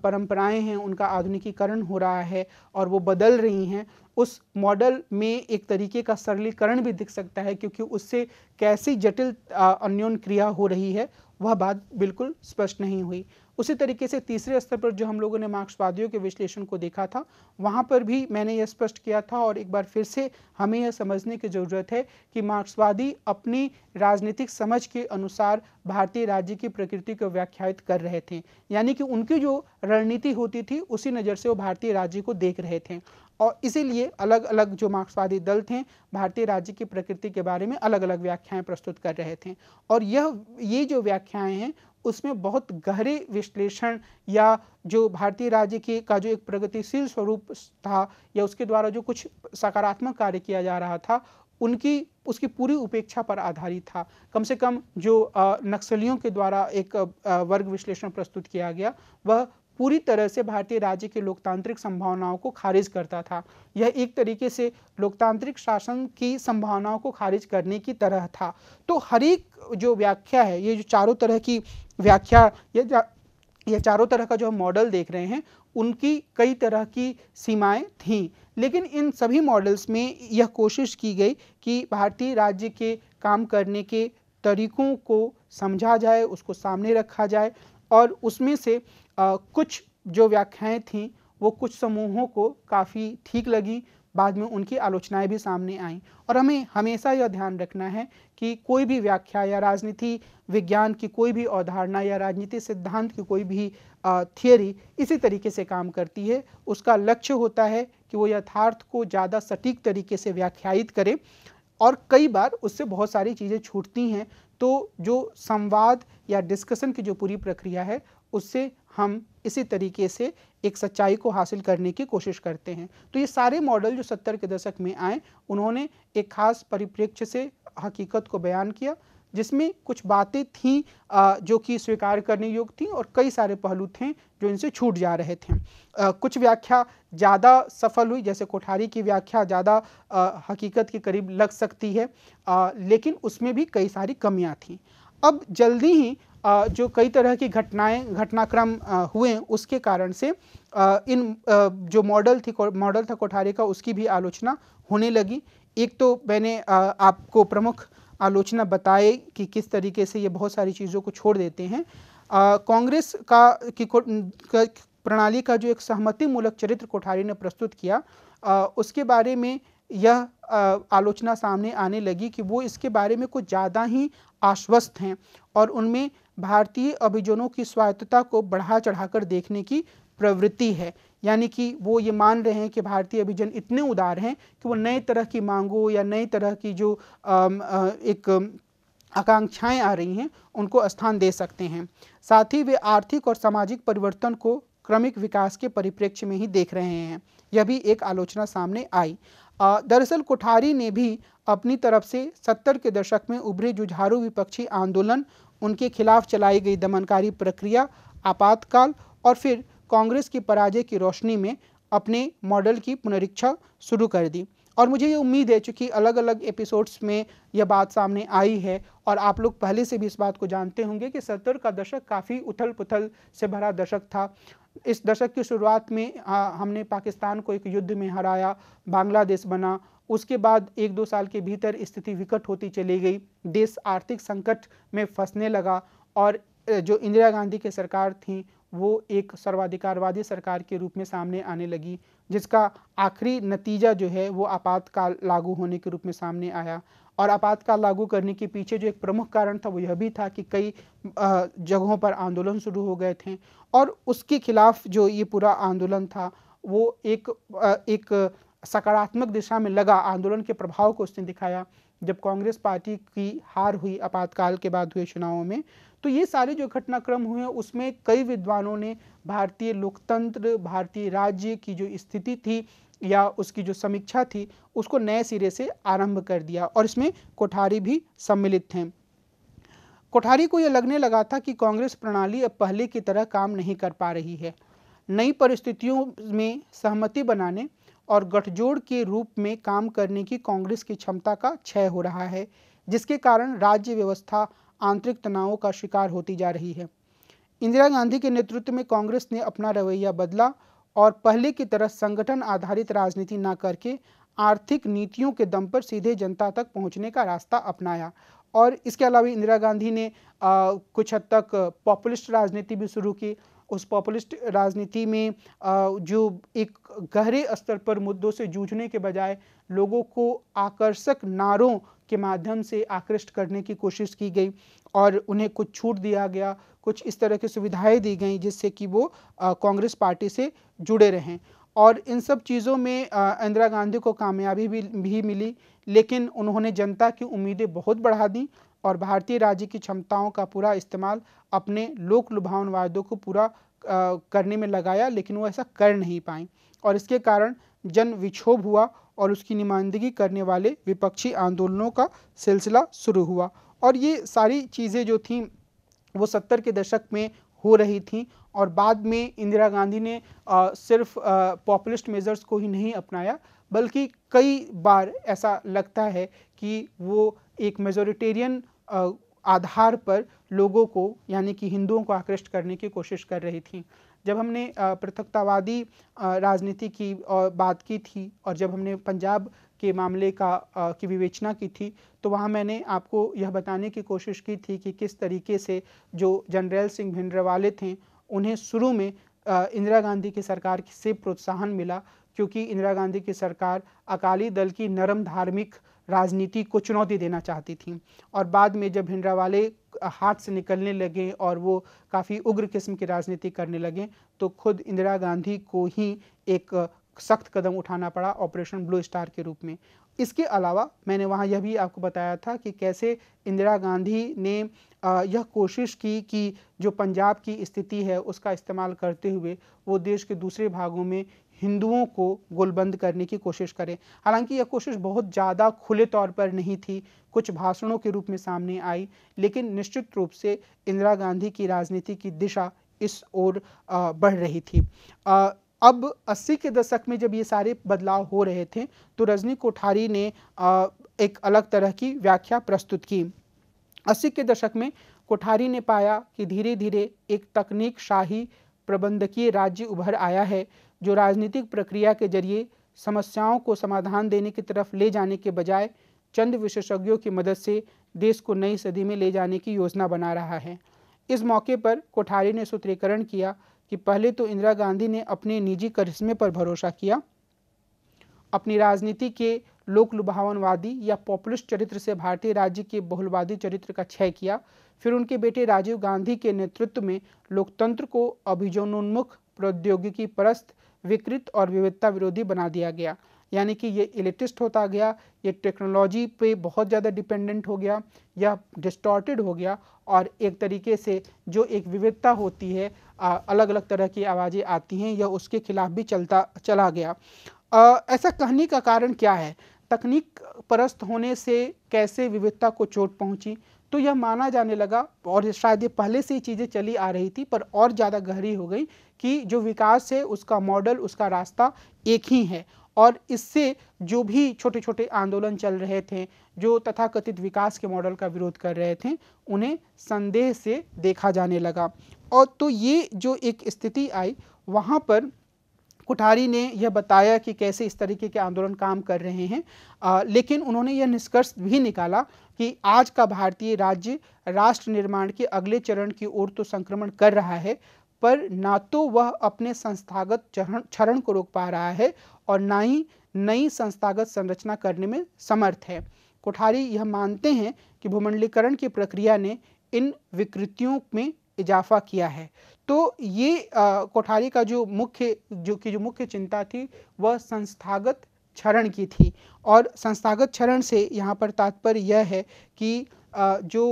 परंपराएं हैं उनका आधुनिकीकरण हो रहा है और वो बदल रही हैं उस मॉडल में एक तरीके का सरलीकरण भी दिख सकता है क्योंकि उससे कैसी जटिल अन्योन क्रिया हो रही है वह बात बिल्कुल स्पष्ट नहीं हुई उसी तरीके से तीसरे स्तर पर जो हम लोगों ने मार्क्सवादियों के विश्लेषण को देखा था वहाँ पर भी मैंने यह स्पष्ट किया था और एक बार फिर से हमें यह समझने की ज़रूरत है कि मार्क्सवादी अपनी राजनीतिक समझ के अनुसार भारतीय राज्य की प्रकृति को व्याख्यात कर रहे थे यानी कि उनकी जो रणनीति होती थी उसी नज़र से वो भारतीय राज्य को देख रहे थे और इसीलिए अलग अलग जो मार्क्सवादी दल थे भारतीय राज्य की प्रकृति के बारे में अलग अलग व्याख्याएं प्रस्तुत कर रहे थे और यह ये जो व्याख्याएं हैं उसमें बहुत गहरे विश्लेषण या जो भारतीय राज्य के का जो एक प्रगतिशील स्वरूप था या उसके द्वारा जो कुछ सकारात्मक कार्य किया जा रहा था उनकी उसकी पूरी उपेक्षा पर आधारित था कम से कम जो नक्सलियों के द्वारा एक वर्ग विश्लेषण प्रस्तुत किया गया वह पूरी तरह से भारतीय राज्य के लोकतांत्रिक संभावनाओं को खारिज करता था यह एक तरीके से लोकतांत्रिक शासन की संभावनाओं को खारिज करने की तरह था तो हर एक जो व्याख्या है ये जो चारों तरह की व्याख्या ये ये चारों तरह का जो हम मॉडल देख रहे हैं उनकी कई तरह की सीमाएं थीं लेकिन इन सभी मॉडल्स में यह कोशिश की गई कि भारतीय राज्य के काम करने के तरीकों को समझा जाए उसको सामने रखा जाए और उसमें से आ, कुछ जो व्याख्याएं थीं वो कुछ समूहों को काफ़ी ठीक लगी बाद में उनकी आलोचनाएं भी सामने आईं और हमें हमेशा यह ध्यान रखना है कि कोई भी व्याख्या या राजनीति विज्ञान की कोई भी अवधारणा या राजनीति सिद्धांत की कोई भी थियोरी इसी तरीके से काम करती है उसका लक्ष्य होता है कि वो यथार्थ को ज़्यादा सटीक तरीके से व्याख्यायित करे और कई बार उससे बहुत सारी चीज़ें छूटती हैं तो जो संवाद या डिस्कशन की जो पूरी प्रक्रिया है उससे हम इसी तरीके से एक सच्चाई को हासिल करने की कोशिश करते हैं तो ये सारे मॉडल जो सत्तर के दशक में आए उन्होंने एक खास परिप्रेक्ष्य से हकीकत को बयान किया जिसमें कुछ बातें थीं जो कि स्वीकार करने योग्य थीं और कई सारे पहलू थे जो इनसे छूट जा रहे थे कुछ व्याख्या ज़्यादा सफल हुई जैसे कोठारी की व्याख्या ज़्यादा हकीकत के करीब लग सकती है लेकिन उसमें भी कई सारी कमियां थीं अब जल्दी ही जो कई तरह की घटनाएं घटनाक्रम हुए उसके कारण से इन जो मॉडल थी मॉडल था कोठारी का उसकी भी आलोचना होने लगी एक तो मैंने आपको प्रमुख आलोचना बताए कि किस तरीके से ये बहुत सारी चीज़ों को छोड़ देते हैं कांग्रेस का की प्रणाली का जो एक सहमति मूलक चरित्र कोठारी ने प्रस्तुत किया आ, उसके बारे में यह आलोचना सामने आने लगी कि वो इसके बारे में कुछ ज़्यादा ही आश्वस्त हैं और उनमें भारतीय अभिजनों की स्वायत्तता को बढ़ा चढ़ाकर देखने की प्रवृत्ति है यानी कि वो ये मान रहे हैं कि भारतीय अभिजन इतने उदार हैं कि वो नए तरह की मांगों या नए तरह की जो एक आकांक्षाएं आ रही हैं उनको स्थान दे सकते हैं साथ ही वे आर्थिक और सामाजिक परिवर्तन को क्रमिक विकास के परिप्रेक्ष्य में ही देख रहे हैं यह भी एक आलोचना सामने आई दरअसल कोठारी ने भी अपनी तरफ से सत्तर के दशक में उभरे जुझारू विपक्षी आंदोलन उनके खिलाफ चलाई गई दमनकारी प्रक्रिया आपातकाल और फिर कांग्रेस की पराजय की रोशनी में अपने मॉडल की पुनरीक्षा शुरू कर दी और मुझे ये उम्मीद है चूँकि अलग अलग एपिसोड्स में यह बात सामने आई है और आप लोग पहले से भी इस बात को जानते होंगे कि सत्तर का दशक काफ़ी उथल पुथल से भरा दशक था इस दशक की शुरुआत में आ, हमने पाकिस्तान को एक युद्ध में हराया बांग्लादेश बना उसके बाद एक दो साल के भीतर स्थिति विकट होती चली गई देश आर्थिक संकट में फंसने लगा और जो इंदिरा गांधी की सरकार थी वो एक सर्वाधिकारवादी सरकार के रूप में सामने आने लगी जिसका आखिरी नतीजा जो है वो आपातकाल लागू होने के रूप में सामने आया और आपातकाल लागू करने के पीछे जो एक प्रमुख कारण था वो यह भी था कि कई जगहों पर आंदोलन शुरू हो गए थे और उसके खिलाफ जो ये पूरा आंदोलन था वो एक एक सकारात्मक दिशा में लगा आंदोलन के प्रभाव को उसने दिखाया जब कांग्रेस पार्टी की हार हुई आपातकाल के बाद हुए चुनावों में तो ये सारे जो घटनाक्रम हुए उसमें कई विद्वानों ने भारतीय लोकतंत्र भारतीय राज्य की जो स्थिति थी या उसकी जो समीक्षा थी उसको नए सिरे से आरंभ कर दिया और इसमें कोठारी भी सम्मिलित थे कोठारी को यह लगने लगा था कि कांग्रेस प्रणाली अब पहले की तरह काम नहीं कर पा रही है नई परिस्थितियों में सहमति बनाने और गठजोड़ के रूप में काम करने की कांग्रेस की क्षमता का क्षय हो रहा है जिसके कारण राज्य व्यवस्था आंतरिक तनावों का शिकार होती जा रही है इंदिरा गांधी के नेतृत्व में कांग्रेस ने अपना रवैया बदला और पहले की तरह संगठन आधारित राजनीति न करके आर्थिक नीतियों के दम पर सीधे जनता तक पहुंचने का रास्ता अपनाया और इसके अलावा इंदिरा गांधी ने आ, कुछ हद तक पॉपुलिस्ट राजनीति भी शुरू की उस पॉपुलिस्ट राजनीति में जो एक गहरे स्तर पर मुद्दों से जूझने के बजाय लोगों को आकर्षक नारों के माध्यम से आकृष्ट करने की कोशिश की गई और उन्हें कुछ छूट दिया गया कुछ इस तरह की सुविधाएं दी गई जिससे कि वो कांग्रेस पार्टी से जुड़े रहें और इन सब चीज़ों में इंदिरा गांधी को कामयाबी भी भी मिली लेकिन उन्होंने जनता की उम्मीदें बहुत बढ़ा दी और भारतीय राज्य की क्षमताओं का पूरा इस्तेमाल अपने लोक लुभावन वायदों को पूरा करने में लगाया लेकिन वो ऐसा कर नहीं पाए और इसके कारण जन विक्षोभ हुआ और उसकी नुमाइंदगी करने वाले विपक्षी आंदोलनों का सिलसिला शुरू हुआ और ये सारी चीज़ें जो थीं वो सत्तर के दशक में हो रही थीं और बाद में इंदिरा गांधी ने आ, सिर्फ पॉपुलिस्ट मेजर्स को ही नहीं अपनाया बल्कि कई बार ऐसा लगता है कि वो एक मेजोरिटेरियन आधार पर लोगों को यानी कि हिंदुओं को आकृष्ट करने की कोशिश कर रही थी जब हमने पृथकतावादी राजनीति की बात की थी और जब हमने पंजाब के मामले का की विवेचना की थी तो वहाँ मैंने आपको यह बताने की कोशिश की थी कि किस तरीके से जो जनरल सिंह भिंडरवाले थे उन्हें शुरू में इंदिरा गांधी की सरकार से प्रोत्साहन मिला क्योंकि इंदिरा गांधी की सरकार अकाली दल की नरम धार्मिक राजनीति को चुनौती देना चाहती थी और बाद में जब वाले हाथ से निकलने लगे और वो काफ़ी उग्र किस्म की राजनीति करने लगे तो खुद इंदिरा गांधी को ही एक सख्त कदम उठाना पड़ा ऑपरेशन ब्लू स्टार के रूप में इसके अलावा मैंने वहाँ यह भी आपको बताया था कि कैसे इंदिरा गांधी ने यह कोशिश की कि जो पंजाब की स्थिति है उसका इस्तेमाल करते हुए वो देश के दूसरे भागों में हिंदुओं को गोलबंद करने की कोशिश करें हालांकि यह कोशिश बहुत ज़्यादा खुले तौर पर नहीं थी कुछ भाषणों के रूप में सामने आई लेकिन निश्चित रूप से इंदिरा गांधी की राजनीति की दिशा इस ओर बढ़ रही थी आ, अब 80 के दशक में जब ये सारे बदलाव हो रहे थे तो रजनी कोठारी ने आ, एक अलग तरह की व्याख्या प्रस्तुत की 80 के दशक में कोठारी ने पाया कि धीरे धीरे एक तकनीक शाही प्रबंधकीय राज्य उभर आया है जो राजनीतिक प्रक्रिया के जरिए समस्याओं को समाधान देने की तरफ ले जाने के बजाय चंद विशेषज्ञों की मदद से देश को नई सदी में ले जाने की योजना बना रहा है इस मौके पर कोठारी ने सूत्रीकरण किया कि पहले तो इंदिरा गांधी ने अपने निजी करिश्मे पर भरोसा किया अपनी राजनीति के लोक लुभावनवादी या पॉपुलिस्ट चरित्र से भारतीय राज्य के बहुलवादी चरित्र का क्षय किया फिर उनके बेटे राजीव गांधी के नेतृत्व में लोकतंत्र को अभिजनोन्मुख प्रौद्योगिकी परस्त विकृत और विविधता विरोधी बना दिया गया यानी कि ये इलेक्ट्रिस्ट होता गया ये टेक्नोलॉजी पे बहुत ज़्यादा डिपेंडेंट हो गया या डिस्टॉर्टेड हो गया और एक तरीके से जो एक विविधता होती है अलग अलग तरह की आवाज़ें आती हैं या उसके खिलाफ भी चलता चला गया आ, ऐसा कहने का कारण क्या है तकनीक परस्त होने से कैसे विविधता को चोट पहुंची तो यह माना जाने लगा और शायद ये पहले से ही चीज़ें चली आ रही थी पर और ज़्यादा गहरी हो गई कि जो विकास है उसका मॉडल उसका रास्ता एक ही है और इससे जो भी छोटे छोटे आंदोलन चल रहे थे जो तथाकथित विकास के मॉडल का विरोध कर रहे थे उन्हें संदेह से देखा जाने लगा और तो ये जो एक स्थिति आई वहाँ पर कुठारी ने यह बताया कि कैसे इस तरीके के आंदोलन काम कर रहे हैं आ, लेकिन उन्होंने यह निष्कर्ष भी निकाला कि आज का भारतीय राज्य राष्ट्र निर्माण के अगले चरण की ओर तो संक्रमण कर रहा है पर ना तो वह अपने संस्थागत चरण क्षरण को रोक पा रहा है और ना ही नई संस्थागत संरचना करने में समर्थ है कोठारी यह मानते हैं कि भूमंडलीकरण की प्रक्रिया ने इन विकृतियों में इजाफा किया है तो ये कोठारी का जो मुख्य जो कि जो मुख्य चिंता थी वह संस्थागत क्षरण की थी और संस्थागत क्षरण से यहाँ पर तात्पर्य यह है कि जो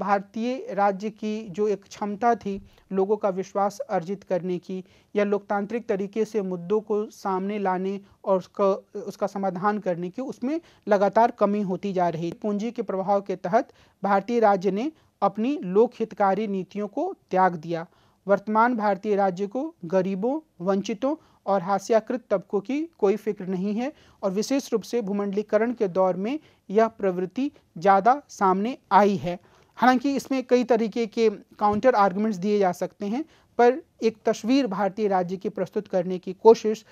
भारतीय राज्य की जो एक क्षमता थी लोगों का विश्वास अर्जित करने की या लोकतांत्रिक तरीके से मुद्दों को सामने लाने और उसका उसका समाधान करने की उसमें लगातार कमी होती जा रही पूंजी के प्रभाव के तहत भारतीय राज्य ने अपनी लोक हितकारी नीतियों को त्याग दिया वर्तमान भारतीय राज्य को गरीबों वंचितों और हास्याकृत तबकों की कोई फिक्र नहीं है और विशेष रूप से भूमंडलीकरण के दौर में यह प्रवृत्ति ज़्यादा सामने आई है हालांकि इसमें कई तरीके के काउंटर आर्गुमेंट्स दिए जा सकते हैं पर एक तस्वीर भारतीय राज्य की प्रस्तुत करने की कोशिश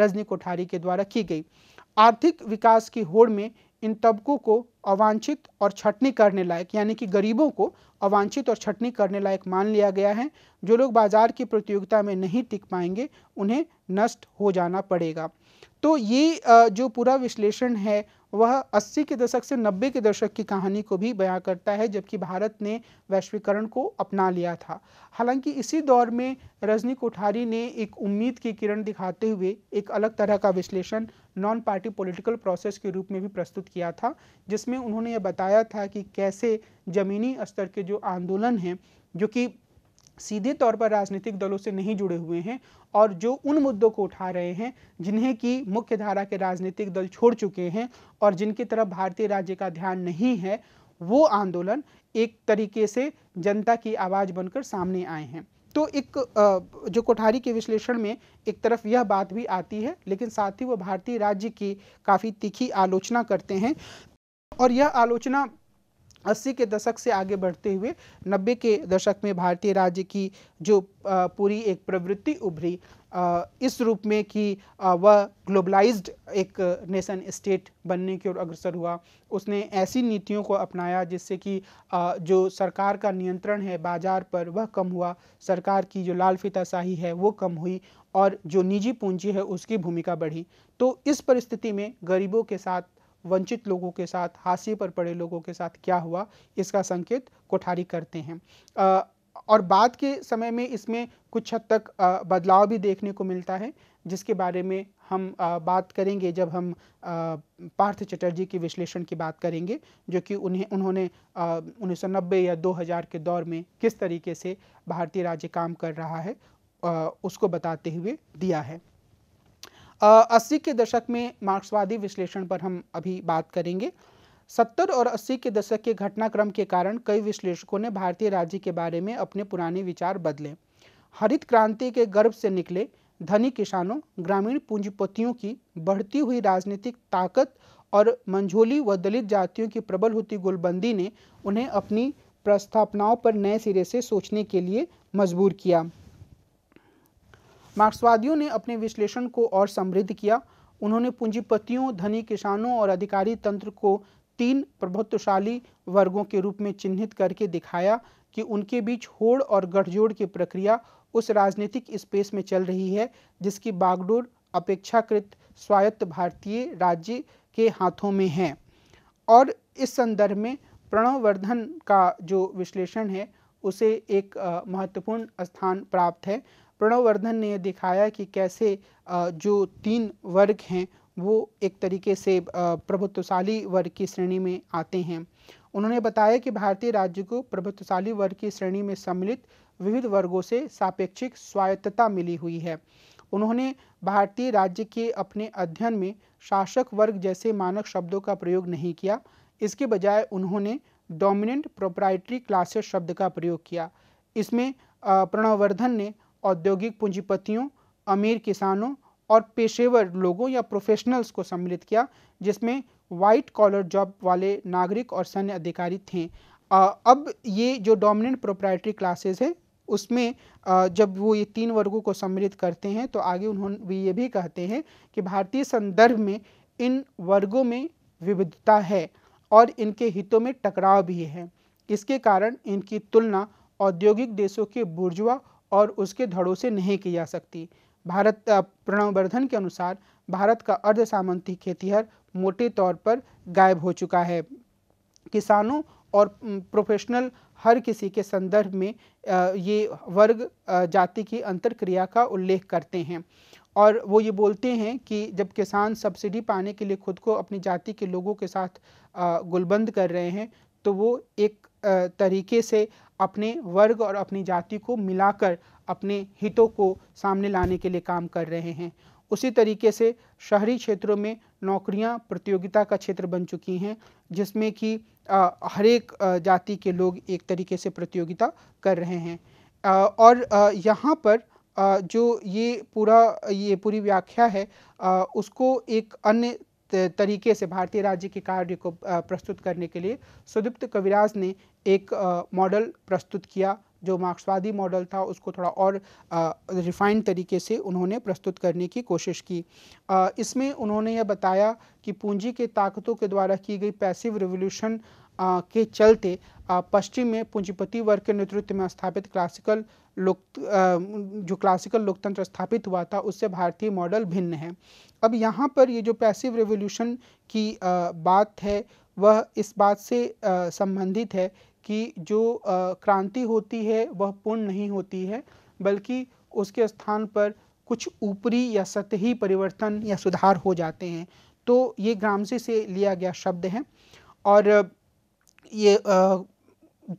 रजनी कोठारी के द्वारा की गई आर्थिक विकास की होड़ में इन तबकों को अवांछित और छटनी करने लायक यानी कि गरीबों को अवांछित और छटनी करने लायक मान लिया गया है जो लोग बाजार की प्रतियोगिता में नहीं टिक पाएंगे उन्हें नष्ट हो जाना पड़ेगा तो ये जो पूरा विश्लेषण है वह 80 के दशक से 90 के दशक की कहानी को भी बयां करता है जबकि भारत ने वैश्वीकरण को अपना लिया था हालांकि इसी दौर में रजनी कोठारी ने एक उम्मीद की किरण दिखाते हुए एक अलग तरह का विश्लेषण नॉन पार्टी पॉलिटिकल प्रोसेस के रूप में भी प्रस्तुत किया था जिसमें उन्होंने ये बताया था कि कैसे ज़मीनी स्तर के जो आंदोलन हैं जो कि सीधे तौर पर राजनीतिक दलों से नहीं जुड़े हुए हैं और जो उन मुद्दों को उठा रहे हैं जिन्हें की मुख्य धारा के राजनीतिक दल छोड़ चुके हैं और जिनकी तरफ भारतीय राज्य का ध्यान नहीं है वो आंदोलन एक तरीके से जनता की आवाज़ बनकर सामने आए हैं तो एक जो कोठारी के विश्लेषण में एक तरफ यह बात भी आती है लेकिन साथ ही वो भारतीय राज्य की काफ़ी तीखी आलोचना करते हैं और यह आलोचना अस्सी के दशक से आगे बढ़ते हुए नब्बे के दशक में भारतीय राज्य की जो पूरी एक प्रवृत्ति उभरी इस रूप में कि वह ग्लोबलाइज्ड एक नेशन स्टेट बनने की ओर अग्रसर हुआ उसने ऐसी नीतियों को अपनाया जिससे कि जो सरकार का नियंत्रण है बाजार पर वह कम हुआ सरकार की जो लाल फिताशाही है वो कम हुई और जो निजी पूंजी है उसकी भूमिका बढ़ी तो इस परिस्थिति में गरीबों के साथ वंचित लोगों के साथ हाशिए पर पड़े लोगों के साथ क्या हुआ इसका संकेत कोठारी करते हैं आ, और बाद के समय में इसमें कुछ हद तक बदलाव भी देखने को मिलता है जिसके बारे में हम आ, बात करेंगे जब हम आ, पार्थ चटर्जी के विश्लेषण की बात करेंगे जो कि उन्हें उन्होंने उन्नीस या 2000 के दौर में किस तरीके से भारतीय राज्य काम कर रहा है उसको बताते हुए दिया है अस्सी के दशक में मार्क्सवादी विश्लेषण पर हम अभी बात करेंगे सत्तर और अस्सी के दशक के घटनाक्रम के कारण कई विश्लेषकों ने भारतीय राज्य के बारे में अपने पुराने विचार बदले हरित क्रांति के गर्भ से निकले धनी किसानों ग्रामीण पूंजीपतियों की बढ़ती हुई राजनीतिक ताकत और मंझोली व दलित जातियों की प्रबल होती गोलबंदी ने उन्हें अपनी प्रस्थापनाओं पर नए सिरे से सोचने के लिए मजबूर किया मार्क्सवादियों ने अपने विश्लेषण को और समृद्ध किया उन्होंने पूंजीपतियों धनी किसानों और अधिकारी तंत्र को तीन प्रभुत्वशाली वर्गों के रूप में चिन्हित करके दिखाया कि उनके बीच होड़ और गठजोड़ की प्रक्रिया उस राजनीतिक स्पेस में चल रही है जिसकी बागडोर अपेक्षाकृत स्वायत्त भारतीय राज्य के हाथों में है और इस संदर्भ में प्रणववर्धन का जो विश्लेषण है उसे एक महत्वपूर्ण स्थान प्राप्त है प्रणव वर्धन ने दिखाया कि कैसे जो तीन वर्ग हैं वो एक तरीके से प्रभुत्वशाली वर्ग की श्रेणी में आते हैं उन्होंने बताया कि भारतीय राज्य को प्रभुत्वशाली वर्ग की श्रेणी में सम्मिलित विविध वर्गों से सापेक्षिक स्वायत्तता मिली हुई है उन्होंने भारतीय राज्य के अपने अध्ययन में शासक वर्ग जैसे मानक शब्दों का प्रयोग नहीं किया इसके बजाय उन्होंने डोमिनेंट प्रोपराइटरी क्लासेस शब्द का प्रयोग किया इसमें प्रणववर्धन ने औद्योगिक पूंजीपतियों अमीर किसानों और पेशेवर लोगों या प्रोफेशनल्स को सम्मिलित किया जिसमें वाइट कॉलर जॉब वाले नागरिक और सैन्य अधिकारी थे आ, अब ये जो डोमिनेंट प्रोप्राइटरी क्लासेस है उसमें आ, जब वो ये तीन वर्गों को सम्मिलित करते हैं तो आगे उन्होंने ये भी कहते हैं कि भारतीय संदर्भ में इन वर्गों में विविधता है और इनके हितों में टकराव भी है इसके कारण इनकी तुलना औद्योगिक देशों के बुर्जुआ और उसके धड़ों से नहीं की जा सकती भारत प्रणववर्धन के अनुसार भारत का अर्ध सामंती खेतीहर मोटे तौर पर गायब हो चुका है किसानों और प्रोफेशनल हर किसी के संदर्भ में ये वर्ग जाति की अंतर क्रिया का उल्लेख करते हैं और वो ये बोलते हैं कि जब किसान सब्सिडी पाने के लिए खुद को अपनी जाति के लोगों के साथ गुलबंद कर रहे हैं तो वो एक तरीके से अपने वर्ग और अपनी जाति को मिलाकर अपने हितों को सामने लाने के लिए काम कर रहे हैं उसी तरीके से शहरी क्षेत्रों में नौकरियां प्रतियोगिता का क्षेत्र बन चुकी हैं जिसमें कि हर एक जाति के लोग एक तरीके से प्रतियोगिता कर रहे हैं आ, और यहाँ पर आ, जो ये पूरा ये पूरी व्याख्या है आ, उसको एक अन्य तरीके से भारतीय राज्य के कार्य को प्रस्तुत करने के लिए सुदीप्त कविराज ने एक मॉडल प्रस्तुत किया जो मार्क्सवादी मॉडल था उसको थोड़ा और रिफाइंड तरीके से उन्होंने प्रस्तुत करने की कोशिश की इसमें उन्होंने यह बताया कि पूंजी के ताकतों के द्वारा की गई पैसिव रिवोल्यूशन के चलते पश्चिम में पूंजीपति वर्ग के नेतृत्व में स्थापित क्लासिकल लोक जो क्लासिकल लोकतंत्र स्थापित हुआ था उससे भारतीय मॉडल भिन्न है अब यहाँ पर ये जो पैसिव रेवोल्यूशन की बात है वह इस बात से संबंधित है कि जो क्रांति होती है वह पूर्ण नहीं होती है बल्कि उसके स्थान पर कुछ ऊपरी या सतही परिवर्तन या सुधार हो जाते हैं तो ये ग्रामसी से लिया गया शब्द है और ये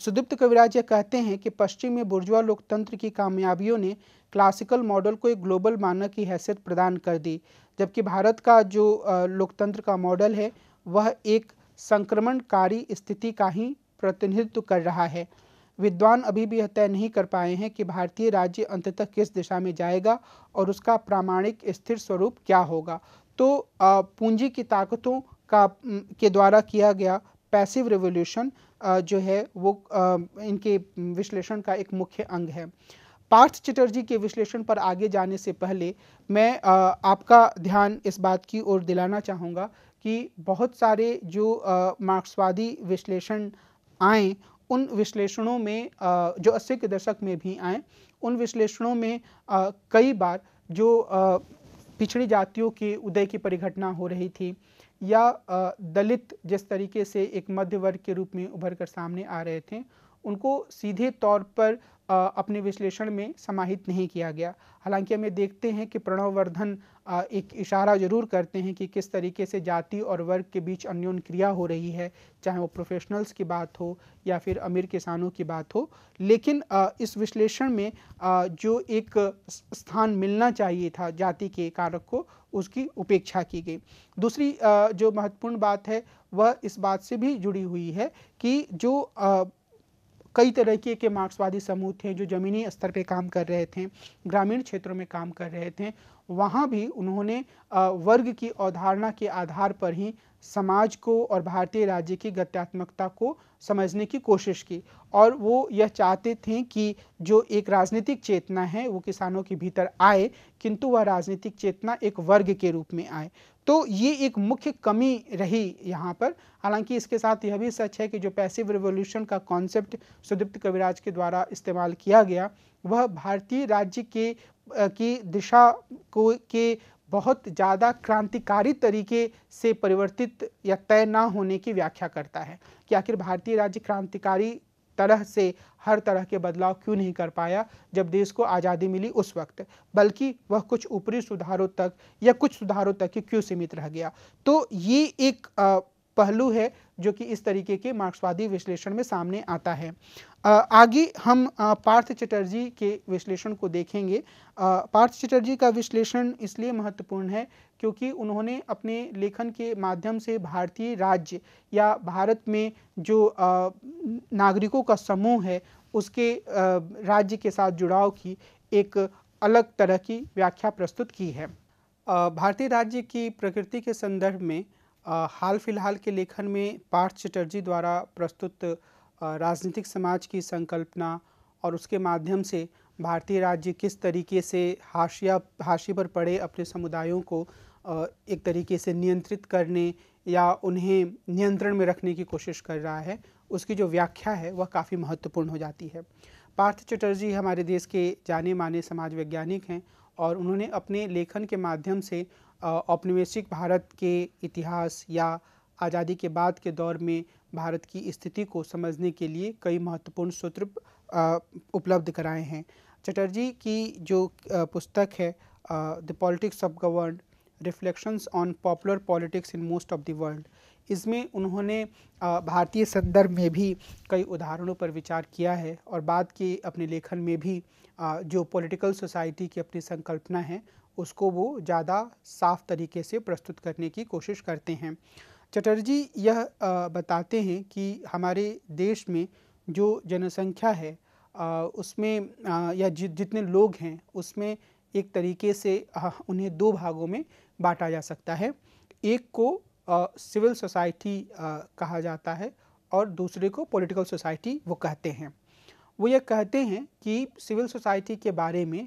सुदीप्त कविराज्य कहते हैं कि पश्चिम में बुर्जुआ लोकतंत्र की कामयाबियों ने क्लासिकल मॉडल को एक ग्लोबल मानक की हैसियत प्रदान कर दी जबकि भारत का जो लोकतंत्र का मॉडल है वह एक संक्रमणकारी स्थिति का ही प्रतिनिधित्व कर रहा है विद्वान अभी भी यह तय नहीं कर पाए हैं कि भारतीय राज्य अंततः किस दिशा में जाएगा और उसका प्रामाणिक स्थिर स्वरूप क्या होगा तो पूंजी की ताकतों का के द्वारा किया गया पैसिव रिवोल्यूशन uh, जो है वो uh, इनके विश्लेषण का एक मुख्य अंग है पार्थ चटर्जी के विश्लेषण पर आगे जाने से पहले मैं uh, आपका ध्यान इस बात की ओर दिलाना चाहूँगा कि बहुत सारे जो मार्क्सवादी विश्लेषण आए उन विश्लेषणों में जो अस्सी के दशक में भी आए उन विश्लेषणों में कई बार जो पिछड़ी जातियों के उदय की परिघटना हो रही थी या दलित जिस तरीके से एक मध्य वर्ग के रूप में उभर कर सामने आ रहे थे उनको सीधे तौर पर अपने विश्लेषण में समाहित नहीं किया गया हालांकि हमें देखते हैं कि प्रणववर्धन एक इशारा जरूर करते हैं कि किस तरीके से जाति और वर्ग के बीच अन्योन क्रिया हो रही है चाहे वो प्रोफेशनल्स की बात हो या फिर अमीर किसानों की बात हो लेकिन इस विश्लेषण में जो एक स्थान मिलना चाहिए था जाति के कारक को उसकी उपेक्षा की गई दूसरी जो महत्वपूर्ण बात है वह इस बात से भी जुड़ी हुई है कि जो कई तरह के, के मार्क्सवादी समूह थे जो ज़मीनी स्तर पे काम कर रहे थे ग्रामीण क्षेत्रों में काम कर रहे थे वहाँ भी उन्होंने वर्ग की अवधारणा के आधार पर ही समाज को और भारतीय राज्य की गत्यात्मकता को समझने की कोशिश की और वो यह चाहते थे कि जो एक राजनीतिक चेतना है वो किसानों के भीतर आए किंतु वह राजनीतिक चेतना एक वर्ग के रूप में आए तो ये एक मुख्य कमी रही यहाँ पर हालांकि इसके साथ यह भी सच है कि जो पैसिव रिवोल्यूशन का कॉन्सेप्ट सुदीप्त कविराज के द्वारा इस्तेमाल किया गया वह भारतीय राज्य के की दिशा को के बहुत ज़्यादा क्रांतिकारी तरीके से परिवर्तित या तय ना होने की व्याख्या करता है कि आखिर भारतीय राज्य क्रांतिकारी तरह से हर तरह के बदलाव क्यों नहीं कर पाया जब देश को आज़ादी मिली उस वक्त बल्कि वह कुछ ऊपरी सुधारों तक या कुछ सुधारों तक ही क्यों सीमित रह गया तो ये एक आ, पहलू है जो कि इस तरीके के मार्क्सवादी विश्लेषण में सामने आता है आगे हम पार्थ चटर्जी के विश्लेषण को देखेंगे पार्थ चटर्जी का विश्लेषण इसलिए महत्वपूर्ण है क्योंकि उन्होंने अपने लेखन के माध्यम से भारतीय राज्य या भारत में जो नागरिकों का समूह है उसके राज्य के साथ जुड़ाव की एक अलग तरह की व्याख्या प्रस्तुत की है भारतीय राज्य की प्रकृति के संदर्भ में हाल फिलहाल के लेखन में पार्थ चटर्जी द्वारा प्रस्तुत राजनीतिक समाज की संकल्पना और उसके माध्यम से भारतीय राज्य किस तरीके से हाशिया हाशी पर पड़े अपने समुदायों को एक तरीके से नियंत्रित करने या उन्हें नियंत्रण में रखने की कोशिश कर रहा है उसकी जो व्याख्या है वह काफ़ी महत्वपूर्ण हो जाती है पार्थ चटर्जी हमारे देश के जाने माने समाज वैज्ञानिक हैं और उन्होंने अपने लेखन के माध्यम से औपनिवेशिक भारत के इतिहास या आज़ादी के बाद के दौर में भारत की स्थिति को समझने के लिए कई महत्वपूर्ण सूत्र उपलब्ध कराए हैं चटर्जी की जो पुस्तक है the politics of governed reflections on popular politics in most of the world इसमें उन्होंने भारतीय संदर्भ में भी कई उदाहरणों पर विचार किया है और बाद के अपने लेखन में भी जो पॉलिटिकल सोसाइटी की अपनी संकल्पना है उसको वो ज़्यादा साफ तरीके से प्रस्तुत करने की कोशिश करते हैं चटर्जी यह बताते हैं कि हमारे देश में जो जनसंख्या है उसमें या जितने लोग हैं उसमें एक तरीके से उन्हें दो भागों में बांटा जा सकता है एक को सिविल सोसाइटी कहा जाता है और दूसरे को पॉलिटिकल सोसाइटी वो कहते हैं वो ये कहते हैं कि सिविल सोसाइटी के बारे में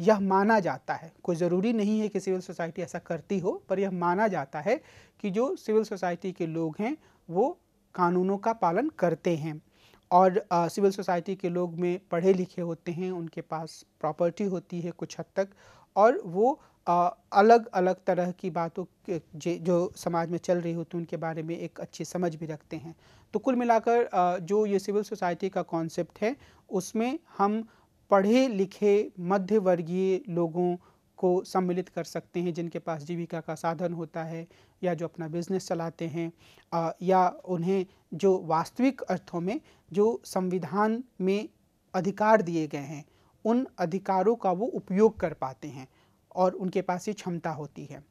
यह माना जाता है कोई ज़रूरी नहीं है कि सिविल सोसाइटी ऐसा करती हो पर यह माना जाता है कि जो सिविल सोसाइटी के लोग हैं वो कानूनों का पालन करते हैं और सिविल सोसाइटी के लोग में पढ़े लिखे होते हैं उनके पास प्रॉपर्टी होती है कुछ हद तक और वो आ, अलग अलग तरह की बातों के जो समाज में चल रही होती है उनके बारे में एक अच्छी समझ भी रखते हैं तो कुल मिलाकर जो ये सिविल सोसाइटी का कॉन्सेप्ट है उसमें हम पढ़े लिखे मध्यवर्गीय लोगों को सम्मिलित कर सकते हैं जिनके पास जीविका का साधन होता है या जो अपना बिजनेस चलाते हैं आ, या उन्हें जो वास्तविक अर्थों में जो संविधान में अधिकार दिए गए हैं उन अधिकारों का वो उपयोग कर पाते हैं और उनके पास ये क्षमता होती है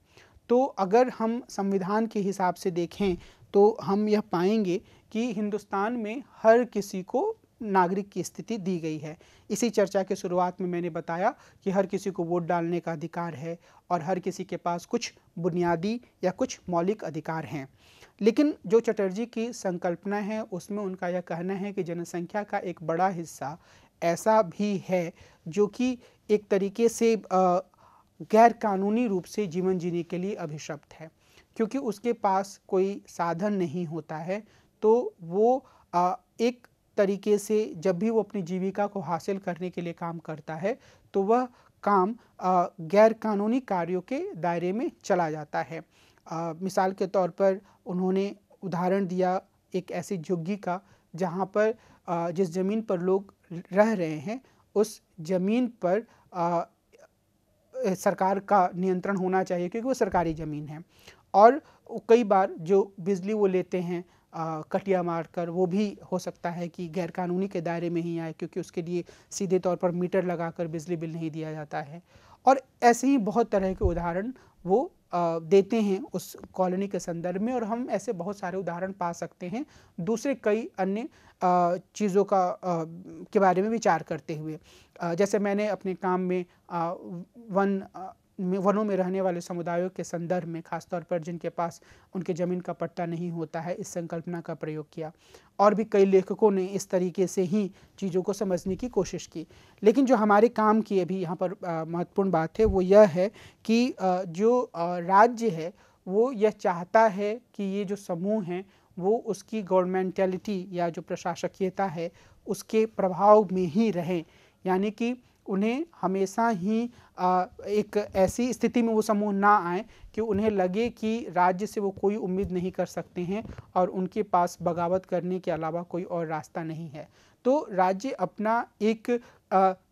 तो अगर हम संविधान के हिसाब से देखें तो हम यह पाएंगे कि हिंदुस्तान में हर किसी को नागरिक की स्थिति दी गई है इसी चर्चा के शुरुआत में मैंने बताया कि हर किसी को वोट डालने का अधिकार है और हर किसी के पास कुछ बुनियादी या कुछ मौलिक अधिकार हैं लेकिन जो चटर्जी की संकल्पना है उसमें उनका यह कहना है कि जनसंख्या का एक बड़ा हिस्सा ऐसा भी है जो कि एक तरीके से गैरकानूनी रूप से जीवन जीने के लिए अभिशप्त है क्योंकि उसके पास कोई साधन नहीं होता है तो वो एक तरीके से जब भी वो अपनी जीविका को हासिल करने के लिए काम करता है तो वह काम गैर कानूनी कार्यों के दायरे में चला जाता है आ, मिसाल के तौर पर उन्होंने उदाहरण दिया एक ऐसी झुग्गी का जहाँ पर आ, जिस ज़मीन पर लोग रह रहे हैं उस ज़मीन पर आ, सरकार का नियंत्रण होना चाहिए क्योंकि वो सरकारी ज़मीन है और कई बार जो बिजली वो लेते हैं आ, कटिया मारकर वो भी हो सकता है कि गैरकानूनी के दायरे में ही आए क्योंकि उसके लिए सीधे तौर पर मीटर लगाकर बिजली बिल नहीं दिया जाता है और ऐसे ही बहुत तरह के उदाहरण वो आ, देते हैं उस कॉलोनी के संदर्भ में और हम ऐसे बहुत सारे उदाहरण पा सकते हैं दूसरे कई अन्य चीज़ों का आ, के बारे में विचार करते हुए जैसे मैंने अपने काम में वन वनों में रहने वाले समुदायों के संदर्भ में खासतौर पर जिनके पास उनके ज़मीन का पट्टा नहीं होता है इस संकल्पना का प्रयोग किया और भी कई लेखकों ने इस तरीके से ही चीज़ों को समझने की कोशिश की लेकिन जो हमारे काम की अभी यहाँ पर महत्वपूर्ण बात है वो यह है कि आ, जो आ, राज्य है वो यह चाहता है कि ये जो समूह हैं वो उसकी गवर्नमेंटलिटी या जो प्रशासकीयता है उसके प्रभाव में ही रहें यानी कि उन्हें हमेशा ही एक ऐसी स्थिति में वो समूह ना आए कि उन्हें लगे कि राज्य से वो कोई उम्मीद नहीं कर सकते हैं और उनके पास बगावत करने के अलावा कोई और रास्ता नहीं है तो राज्य अपना एक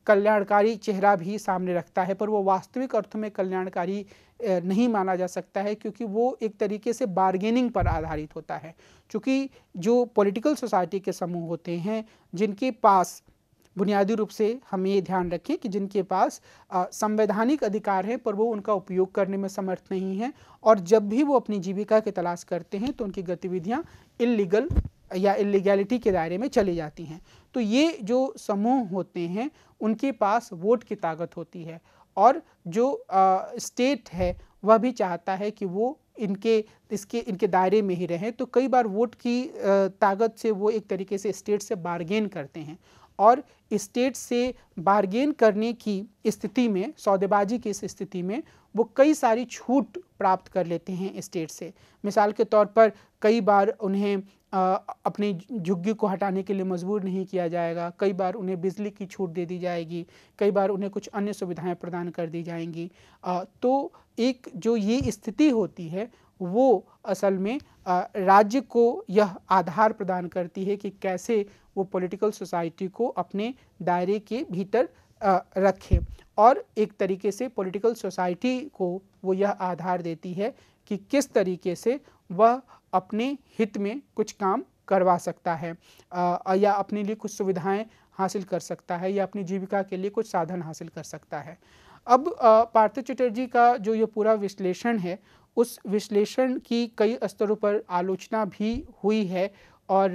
कल्याणकारी चेहरा भी सामने रखता है पर वो वास्तविक अर्थ में कल्याणकारी नहीं माना जा सकता है क्योंकि वो एक तरीके से बार्गेनिंग पर आधारित होता है क्योंकि जो पॉलिटिकल सोसाइटी के समूह होते हैं जिनके पास बुनियादी रूप से हम ये ध्यान रखें कि जिनके पास संवैधानिक अधिकार है पर वो उनका उपयोग करने में समर्थ नहीं है और जब भी वो अपनी जीविका की तलाश करते हैं तो उनकी गतिविधियाँ इलीगल या इलीगैलिटी के दायरे में चली जाती हैं तो ये जो समूह होते हैं उनके पास वोट की ताकत होती है और जो आ, स्टेट है वह भी चाहता है कि वो इनके इसके इनके दायरे में ही रहें तो कई बार वोट की ताकत से वो एक तरीके से स्टेट से बारगेन करते हैं और स्टेट से बारगेन करने की स्थिति में सौदेबाजी की इस स्थिति में वो कई सारी छूट प्राप्त कर लेते हैं स्टेट से मिसाल के तौर पर कई बार उन्हें आ, अपने झुग्गी को हटाने के लिए मजबूर नहीं किया जाएगा कई बार उन्हें बिजली की छूट दे दी जाएगी कई बार उन्हें कुछ अन्य सुविधाएं प्रदान कर दी जाएंगी आ, तो एक जो ये स्थिति होती है वो असल में राज्य को यह आधार प्रदान करती है कि कैसे वो पॉलिटिकल सोसाइटी को अपने दायरे के भीतर रखे और एक तरीके से पॉलिटिकल सोसाइटी को वो यह आधार देती है कि किस तरीके से वह अपने हित में कुछ काम करवा सकता है या अपने लिए कुछ सुविधाएं हासिल कर सकता है या अपनी जीविका के लिए कुछ साधन हासिल कर सकता है अब पार्थिव चटर्जी का जो ये पूरा विश्लेषण है उस विश्लेषण की कई स्तरों पर आलोचना भी हुई है और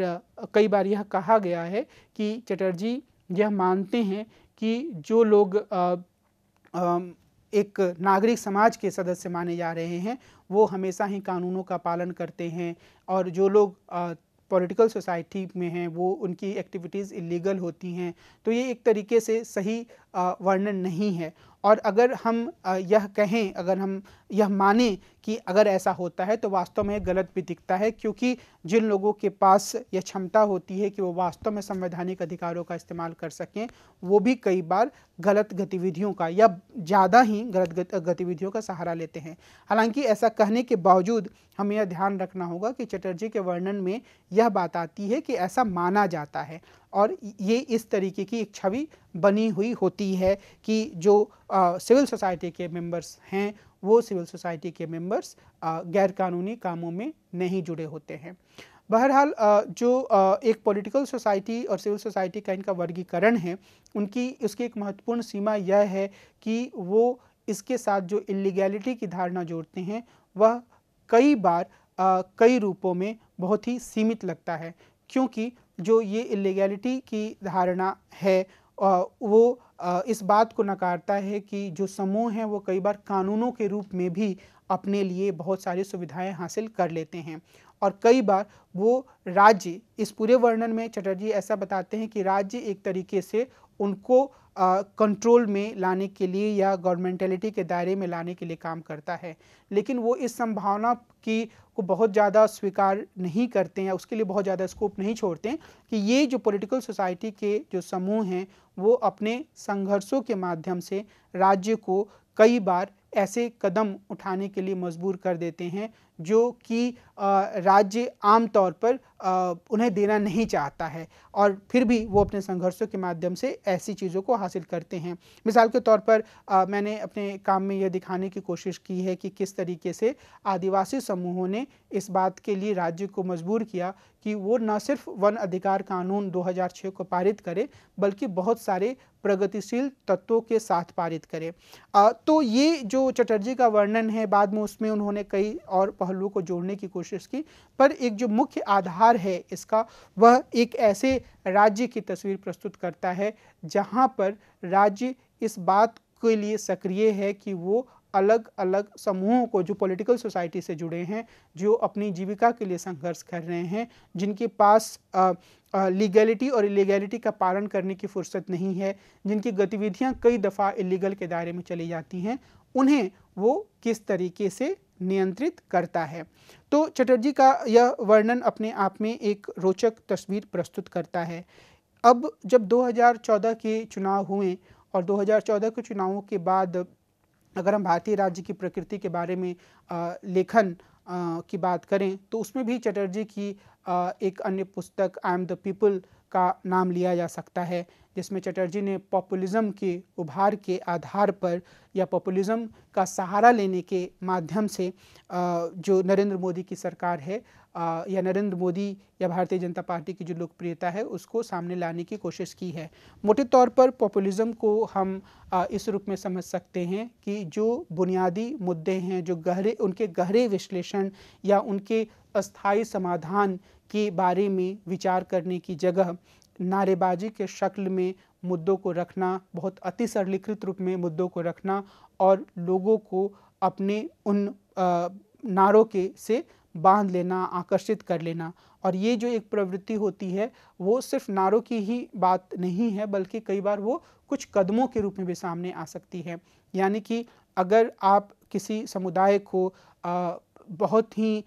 कई बार यह कहा गया है कि चटर्जी यह मानते हैं कि जो लोग आ, आ, एक नागरिक समाज के सदस्य माने जा रहे हैं वो हमेशा ही कानूनों का पालन करते हैं और जो लोग पॉलिटिकल सोसाइटी में हैं वो उनकी एक्टिविटीज़ इलीगल होती हैं तो ये एक तरीके से सही वर्णन नहीं है और अगर हम यह कहें अगर हम यह माने कि अगर ऐसा होता है तो वास्तव में गलत भी दिखता है क्योंकि जिन लोगों के पास यह क्षमता होती है कि वो वास्तव में संवैधानिक अधिकारों का इस्तेमाल कर सकें वो भी कई बार गलत गतिविधियों का या ज़्यादा ही गलत गतिविधियों का सहारा लेते हैं हालांकि ऐसा कहने के बावजूद हमें यह ध्यान रखना होगा कि चटर्जी के वर्णन में यह बात आती है कि ऐसा माना जाता है और ये इस तरीके की एक छवि बनी हुई होती है कि जो सिविल सोसाइटी के मेंबर्स हैं वो सिविल सोसाइटी के मेंबर्स गैरकानूनी कामों में नहीं जुड़े होते हैं बहरहाल जो एक पॉलिटिकल सोसाइटी और सिविल सोसाइटी का इनका वर्गीकरण है उनकी उसकी एक महत्वपूर्ण सीमा यह है कि वो इसके साथ जो इलीगैलिटी की धारणा जोड़ते हैं वह कई बार कई रूपों में बहुत ही सीमित लगता है क्योंकि जो ये इलीगैलिटी की धारणा है वो इस बात को नकारता है कि जो समूह हैं वो कई बार कानूनों के रूप में भी अपने लिए बहुत सारी सुविधाएं हासिल कर लेते हैं और कई बार वो राज्य इस पूरे वर्णन में चटर्जी ऐसा बताते हैं कि राज्य एक तरीके से उनको कंट्रोल में लाने के लिए या गवर्नमेंटलिटी के दायरे में लाने के लिए काम करता है लेकिन वो इस संभावना की को बहुत ज़्यादा स्वीकार नहीं करते हैं उसके लिए बहुत ज़्यादा स्कोप नहीं छोड़ते हैं कि ये जो पॉलिटिकल सोसाइटी के जो समूह हैं वो अपने संघर्षों के माध्यम से राज्य को कई बार ऐसे कदम उठाने के लिए मजबूर कर देते हैं जो कि राज्य आमतौर पर उन्हें देना नहीं चाहता है और फिर भी वो अपने संघर्षों के माध्यम से ऐसी चीज़ों को हासिल करते हैं मिसाल के तौर पर मैंने अपने काम में यह दिखाने की कोशिश की है कि किस तरीके से आदिवासी समूहों ने इस बात के लिए राज्य को मजबूर किया कि वो न सिर्फ वन अधिकार कानून 2006 को पारित करे बल्कि बहुत सारे प्रगतिशील तत्वों के साथ पारित करे आ, तो ये जो चटर्जी का वर्णन है बाद में उसमें उन्होंने कई और पहलुओं को जोड़ने की कोशिश की पर एक जो मुख्य आधार है इसका वह एक ऐसे राज्य की तस्वीर प्रस्तुत करता है जहाँ पर राज्य इस बात के लिए सक्रिय है कि वो अलग अलग समूहों को जो पॉलिटिकल सोसाइटी से जुड़े हैं जो अपनी जीविका के लिए संघर्ष कर रहे हैं जिनके पास लीगलिटी लीगैलिटी और इलीगैलिटी का पालन करने की फुर्सत नहीं है जिनकी गतिविधियां कई दफ़ा इलीगल के दायरे में चली जाती हैं उन्हें वो किस तरीके से नियंत्रित करता है तो चटर्जी का यह वर्णन अपने आप में एक रोचक तस्वीर प्रस्तुत करता है अब जब 2014 के चुनाव हुए और 2014 के चुनावों के बाद अगर हम भारतीय राज्य की प्रकृति के बारे में लेखन की बात करें तो उसमें भी चटर्जी की एक अन्य पुस्तक आई एम द पीपल का नाम लिया जा सकता है जिसमें चटर्जी ने पॉपुलिज्म के उभार के आधार पर या पॉपुलिज्म का सहारा लेने के माध्यम से जो नरेंद्र मोदी की सरकार है या नरेंद्र मोदी या भारतीय जनता पार्टी की जो लोकप्रियता है उसको सामने लाने की कोशिश की है मोटे तौर पर पॉपुलिज्म को हम इस रूप में समझ सकते हैं कि जो बुनियादी मुद्दे हैं जो गहरे उनके गहरे विश्लेषण या उनके अस्थाई समाधान के बारे में विचार करने की जगह नारेबाजी के शक्ल में मुद्दों को रखना बहुत अति सरलीकृत रूप में मुद्दों को रखना और लोगों को अपने उन नारों के से बांध लेना आकर्षित कर लेना और ये जो एक प्रवृत्ति होती है वो सिर्फ नारों की ही बात नहीं है बल्कि कई बार वो कुछ कदमों के रूप में भी सामने आ सकती है यानी कि अगर आप किसी समुदाय को आ, बहुत ही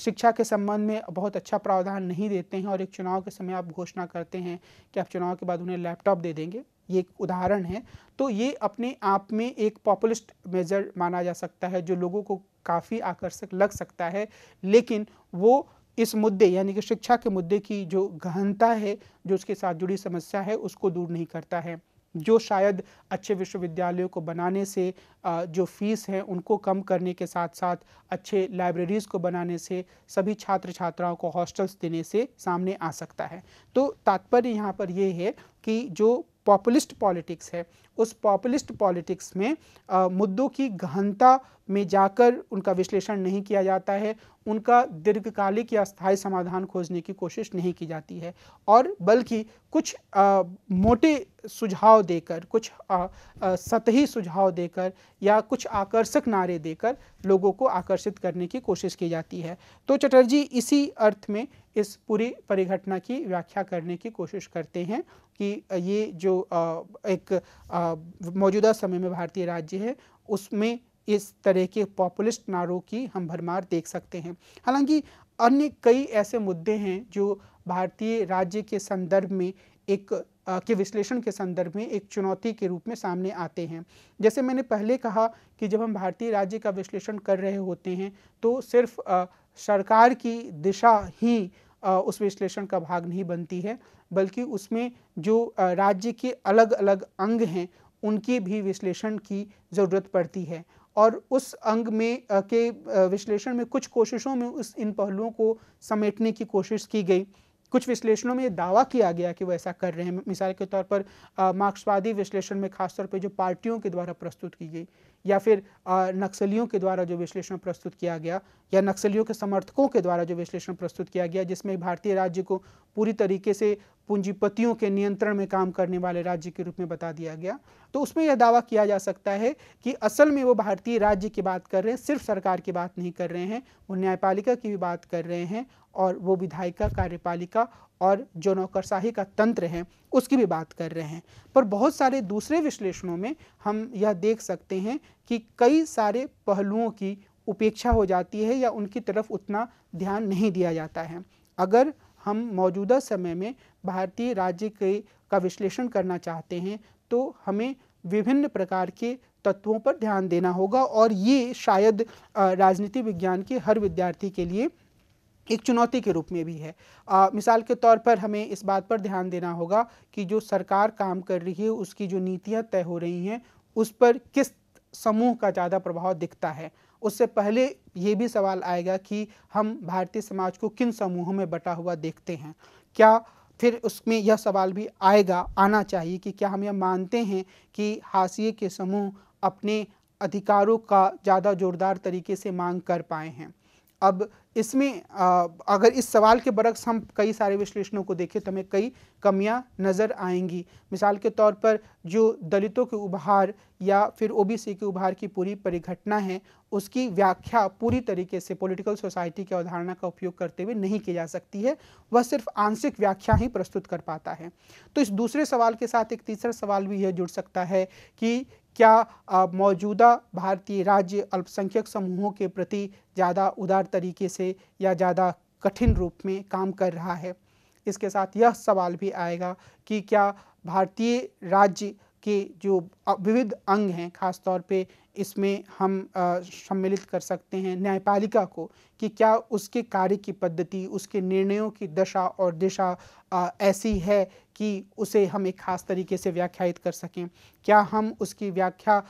शिक्षा के संबंध में बहुत अच्छा प्रावधान नहीं देते हैं और एक चुनाव के समय आप घोषणा करते हैं कि आप चुनाव के बाद उन्हें लैपटॉप दे देंगे ये एक उदाहरण है तो ये अपने आप में एक पॉपुलिस्ट मेजर माना जा सकता है जो लोगों को काफ़ी आकर्षक लग सकता है लेकिन वो इस मुद्दे यानी कि शिक्षा के मुद्दे की जो गहनता है जो उसके साथ जुड़ी समस्या है उसको दूर नहीं करता है जो शायद अच्छे विश्वविद्यालयों को बनाने से जो फीस है उनको कम करने के साथ साथ अच्छे लाइब्रेरीज़ को बनाने से सभी छात्र छात्राओं को हॉस्टल्स देने से सामने आ सकता है तो तात्पर्य यहाँ पर यह है कि जो पॉपुलिस्ट पॉलिटिक्स है उस पॉपुलिस्ट पॉलिटिक्स में आ, मुद्दों की गहनता में जाकर उनका विश्लेषण नहीं किया जाता है उनका दीर्घकालिक या स्थायी समाधान खोजने की कोशिश नहीं की जाती है और बल्कि कुछ आ, मोटे सुझाव देकर कुछ आ, आ, सतही सुझाव देकर या कुछ आकर्षक नारे देकर लोगों को आकर्षित करने की कोशिश की जाती है तो चटर्जी इसी अर्थ में इस पूरी परिघटना की व्याख्या करने की कोशिश करते हैं कि ये जो एक मौजूदा समय में भारतीय राज्य है उसमें इस तरह के पॉपुलिस्ट नारों की हम भरमार देख सकते हैं हालांकि अन्य कई ऐसे मुद्दे हैं जो भारतीय राज्य के संदर्भ में एक के विश्लेषण के संदर्भ में एक चुनौती के रूप में सामने आते हैं जैसे मैंने पहले कहा कि जब हम भारतीय राज्य का विश्लेषण कर रहे होते हैं तो सिर्फ सरकार की दिशा ही उस विश्लेषण का भाग नहीं बनती है बल्कि उसमें जो राज्य के अलग अलग अंग हैं उनकी भी विश्लेषण की ज़रूरत पड़ती है और उस अंग में के विश्लेषण में कुछ कोशिशों में उस इन पहलुओं को समेटने की कोशिश की गई कुछ विश्लेषणों में दावा किया गया कि वो ऐसा कर रहे हैं मिसाल के तौर पर मार्क्सवादी विश्लेषण में खासतौर पर जो पार्टियों के द्वारा प्रस्तुत की गई या फिर नक्सलियों के द्वारा जो विश्लेषण प्रस्तुत किया गया या नक्सलियों के समर्थकों के द्वारा जो विश्लेषण प्रस्तुत किया गया जिसमें भारतीय राज्य को पूरी तरीके से पूंजीपतियों के नियंत्रण में काम करने वाले राज्य के रूप में बता दिया गया तो उसमें यह दावा किया जा सकता है कि असल में वो भारतीय राज्य की बात कर रहे हैं सिर्फ सरकार की बात नहीं कर रहे हैं वो न्यायपालिका की भी बात कर रहे हैं और वो विधायिका कार्यपालिका और जो नौकरशाही का तंत्र है उसकी भी बात कर रहे हैं पर बहुत सारे दूसरे विश्लेषणों में हम यह देख सकते हैं कि कई सारे पहलुओं की उपेक्षा हो जाती है या उनकी तरफ उतना ध्यान नहीं दिया जाता है अगर हम मौजूदा समय में भारतीय राज्य के का विश्लेषण करना चाहते हैं तो हमें विभिन्न प्रकार के तत्वों पर ध्यान देना होगा और ये शायद राजनीति विज्ञान के हर विद्यार्थी के लिए एक चुनौती के रूप में भी है आ, मिसाल के तौर पर हमें इस बात पर ध्यान देना होगा कि जो सरकार काम कर रही है उसकी जो नीतियाँ तय हो रही हैं उस पर किस समूह का ज़्यादा प्रभाव दिखता है उससे पहले ये भी सवाल आएगा कि हम भारतीय समाज को किन समूहों में बटा हुआ देखते हैं क्या फिर उसमें यह सवाल भी आएगा आना चाहिए कि क्या हम यह मानते हैं कि हाशिए के समूह अपने अधिकारों का ज़्यादा जोरदार तरीके से मांग कर पाए हैं अब इसमें अगर इस सवाल के बरक्स हम कई सारे विश्लेषणों को देखें तो हमें कई कमियां नज़र आएंगी मिसाल के तौर पर जो दलितों के उभार या फिर ओबीसी के उभार की पूरी परिघटना है उसकी व्याख्या पूरी तरीके से पॉलिटिकल सोसाइटी की अवधारणा का उपयोग करते हुए नहीं की जा सकती है वह सिर्फ आंशिक व्याख्या ही प्रस्तुत कर पाता है तो इस दूसरे सवाल के साथ एक तीसरा सवाल भी यह जुड़ सकता है कि क्या मौजूदा भारतीय राज्य अल्पसंख्यक समूहों के प्रति ज़्यादा उदार तरीके से या ज़्यादा कठिन रूप में काम कर रहा है इसके साथ यह सवाल भी आएगा कि क्या भारतीय राज्य के जो विविध अंग हैं खासतौर पे इसमें हम सम्मिलित कर सकते हैं न्यायपालिका को कि क्या उसके कार्य की पद्धति उसके निर्णयों की दशा और दिशा आ, ऐसी है कि उसे हम एक खास तरीके से व्याख्यायित कर सकें क्या हम उसकी व्याख्या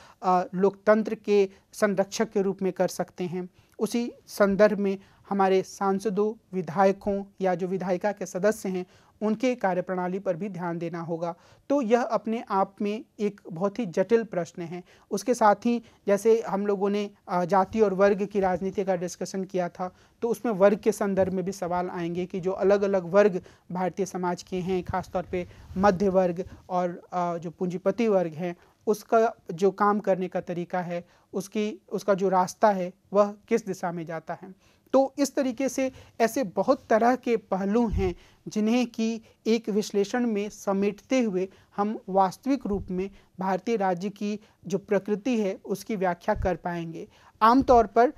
लोकतंत्र के संरक्षक के रूप में कर सकते हैं उसी संदर्भ में हमारे सांसदों विधायकों या जो विधायिका के सदस्य हैं उनके कार्यप्रणाली पर भी ध्यान देना होगा तो यह अपने आप में एक बहुत ही जटिल प्रश्न है उसके साथ ही जैसे हम लोगों ने जाति और वर्ग की राजनीति का डिस्कशन किया था तो उसमें वर्ग के संदर्भ में भी सवाल आएंगे कि जो अलग अलग वर्ग भारतीय समाज के हैं खासतौर पे मध्य वर्ग और जो पूंजीपति वर्ग हैं उसका जो काम करने का तरीका है उसकी उसका जो रास्ता है वह किस दिशा में जाता है तो इस तरीके से ऐसे बहुत तरह के पहलू हैं जिन्हें कि एक विश्लेषण में समेटते हुए हम वास्तविक रूप में भारतीय राज्य की जो प्रकृति है उसकी व्याख्या कर पाएंगे आमतौर पर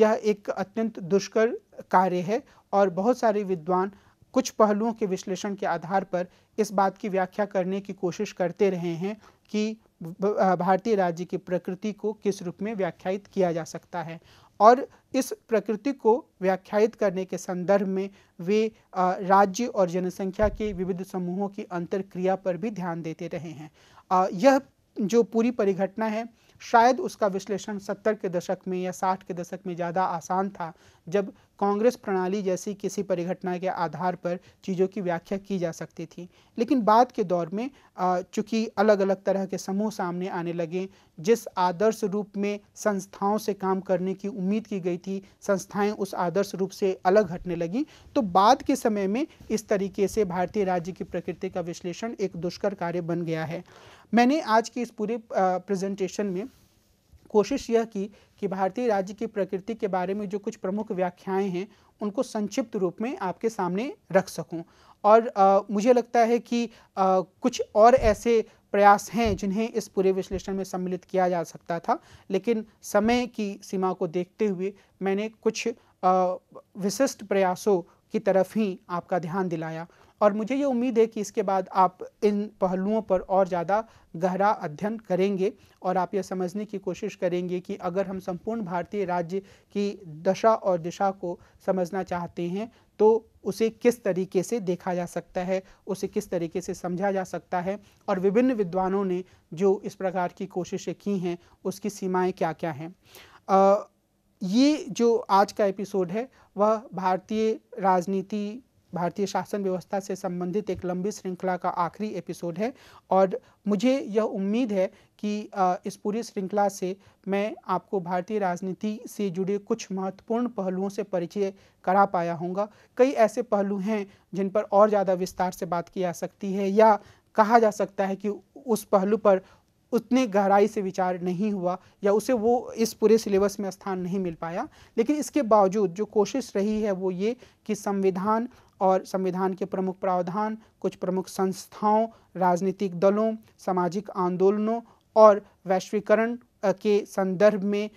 यह एक अत्यंत दुष्कर कार्य है और बहुत सारे विद्वान कुछ पहलुओं के विश्लेषण के आधार पर इस बात की व्याख्या करने की कोशिश करते रहे हैं कि भारतीय राज्य की प्रकृति को किस रूप में व्याख्यात किया जा सकता है और इस प्रकृति को व्याख्यात करने के संदर्भ में वे राज्य और जनसंख्या के विविध समूहों की अंतर क्रिया पर भी ध्यान देते रहे हैं यह जो पूरी परिघटना है शायद उसका विश्लेषण सत्तर के दशक में या साठ के दशक में ज़्यादा आसान था जब कांग्रेस प्रणाली जैसी किसी परिघटना के आधार पर चीज़ों की व्याख्या की जा सकती थी लेकिन बाद के दौर में चूँकि अलग अलग तरह के समूह सामने आने लगे जिस आदर्श रूप में संस्थाओं से काम करने की उम्मीद की गई थी संस्थाएं उस आदर्श रूप से अलग हटने लगी तो बाद के समय में इस तरीके से भारतीय राज्य की प्रकृति का विश्लेषण एक दुष्कर कार्य बन गया है मैंने आज के इस पूरे प्रेजेंटेशन में कोशिश यह की कि भारतीय राज्य की प्रकृति के बारे में जो कुछ प्रमुख व्याख्याएं हैं उनको संक्षिप्त रूप में आपके सामने रख सकूं और आ, मुझे लगता है कि आ, कुछ और ऐसे प्रयास हैं जिन्हें इस पूरे विश्लेषण में सम्मिलित किया जा सकता था लेकिन समय की सीमा को देखते हुए मैंने कुछ विशिष्ट प्रयासों की तरफ ही आपका ध्यान दिलाया और मुझे ये उम्मीद है कि इसके बाद आप इन पहलुओं पर और ज़्यादा गहरा अध्ययन करेंगे और आप यह समझने की कोशिश करेंगे कि अगर हम संपूर्ण भारतीय राज्य की दशा और दिशा को समझना चाहते हैं तो उसे किस तरीके से देखा जा सकता है उसे किस तरीके से समझा जा सकता है और विभिन्न विद्वानों ने जो इस प्रकार की कोशिशें की हैं उसकी सीमाएं क्या क्या हैं ये जो आज का एपिसोड है वह भारतीय राजनीति भारतीय शासन व्यवस्था से संबंधित एक लंबी श्रृंखला का आखिरी एपिसोड है और मुझे यह उम्मीद है कि इस पूरी श्रृंखला से मैं आपको भारतीय राजनीति से जुड़े कुछ महत्वपूर्ण पहलुओं से परिचय करा पाया होगा कई ऐसे पहलू हैं जिन पर और ज़्यादा विस्तार से बात की जा सकती है या कहा जा सकता है कि उस पहलू पर उतने गहराई से विचार नहीं हुआ या उसे वो इस पूरे सिलेबस में स्थान नहीं मिल पाया लेकिन इसके बावजूद जो कोशिश रही है वो ये कि संविधान और संविधान के प्रमुख प्रावधान कुछ प्रमुख संस्थाओं राजनीतिक दलों सामाजिक आंदोलनों और वैश्वीकरण के संदर्भ में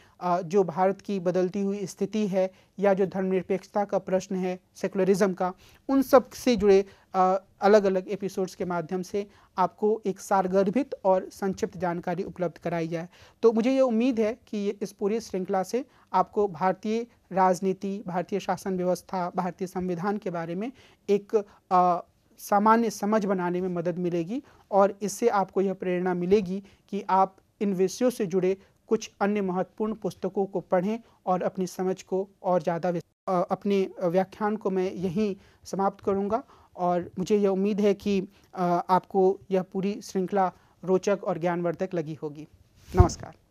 जो भारत की बदलती हुई स्थिति है या जो धर्मनिरपेक्षता का प्रश्न है सेकुलरिज्म का उन सब से जुड़े अलग अलग एपिसोड्स के माध्यम से आपको एक सारगर्भित और संक्षिप्त जानकारी उपलब्ध कराई जाए तो मुझे ये उम्मीद है कि ये इस पूरी श्रृंखला से आपको भारतीय राजनीति भारतीय शासन व्यवस्था भारतीय संविधान के बारे में एक आ, सामान्य समझ बनाने में मदद मिलेगी और इससे आपको यह प्रेरणा मिलेगी कि आप इन विषयों से जुड़े कुछ अन्य महत्वपूर्ण पुस्तकों को पढ़ें और अपनी समझ को और ज़्यादा अपने व्याख्यान को मैं यहीं समाप्त करूँगा और मुझे यह उम्मीद है कि आपको यह पूरी श्रृंखला रोचक और ज्ञानवर्धक लगी होगी नमस्कार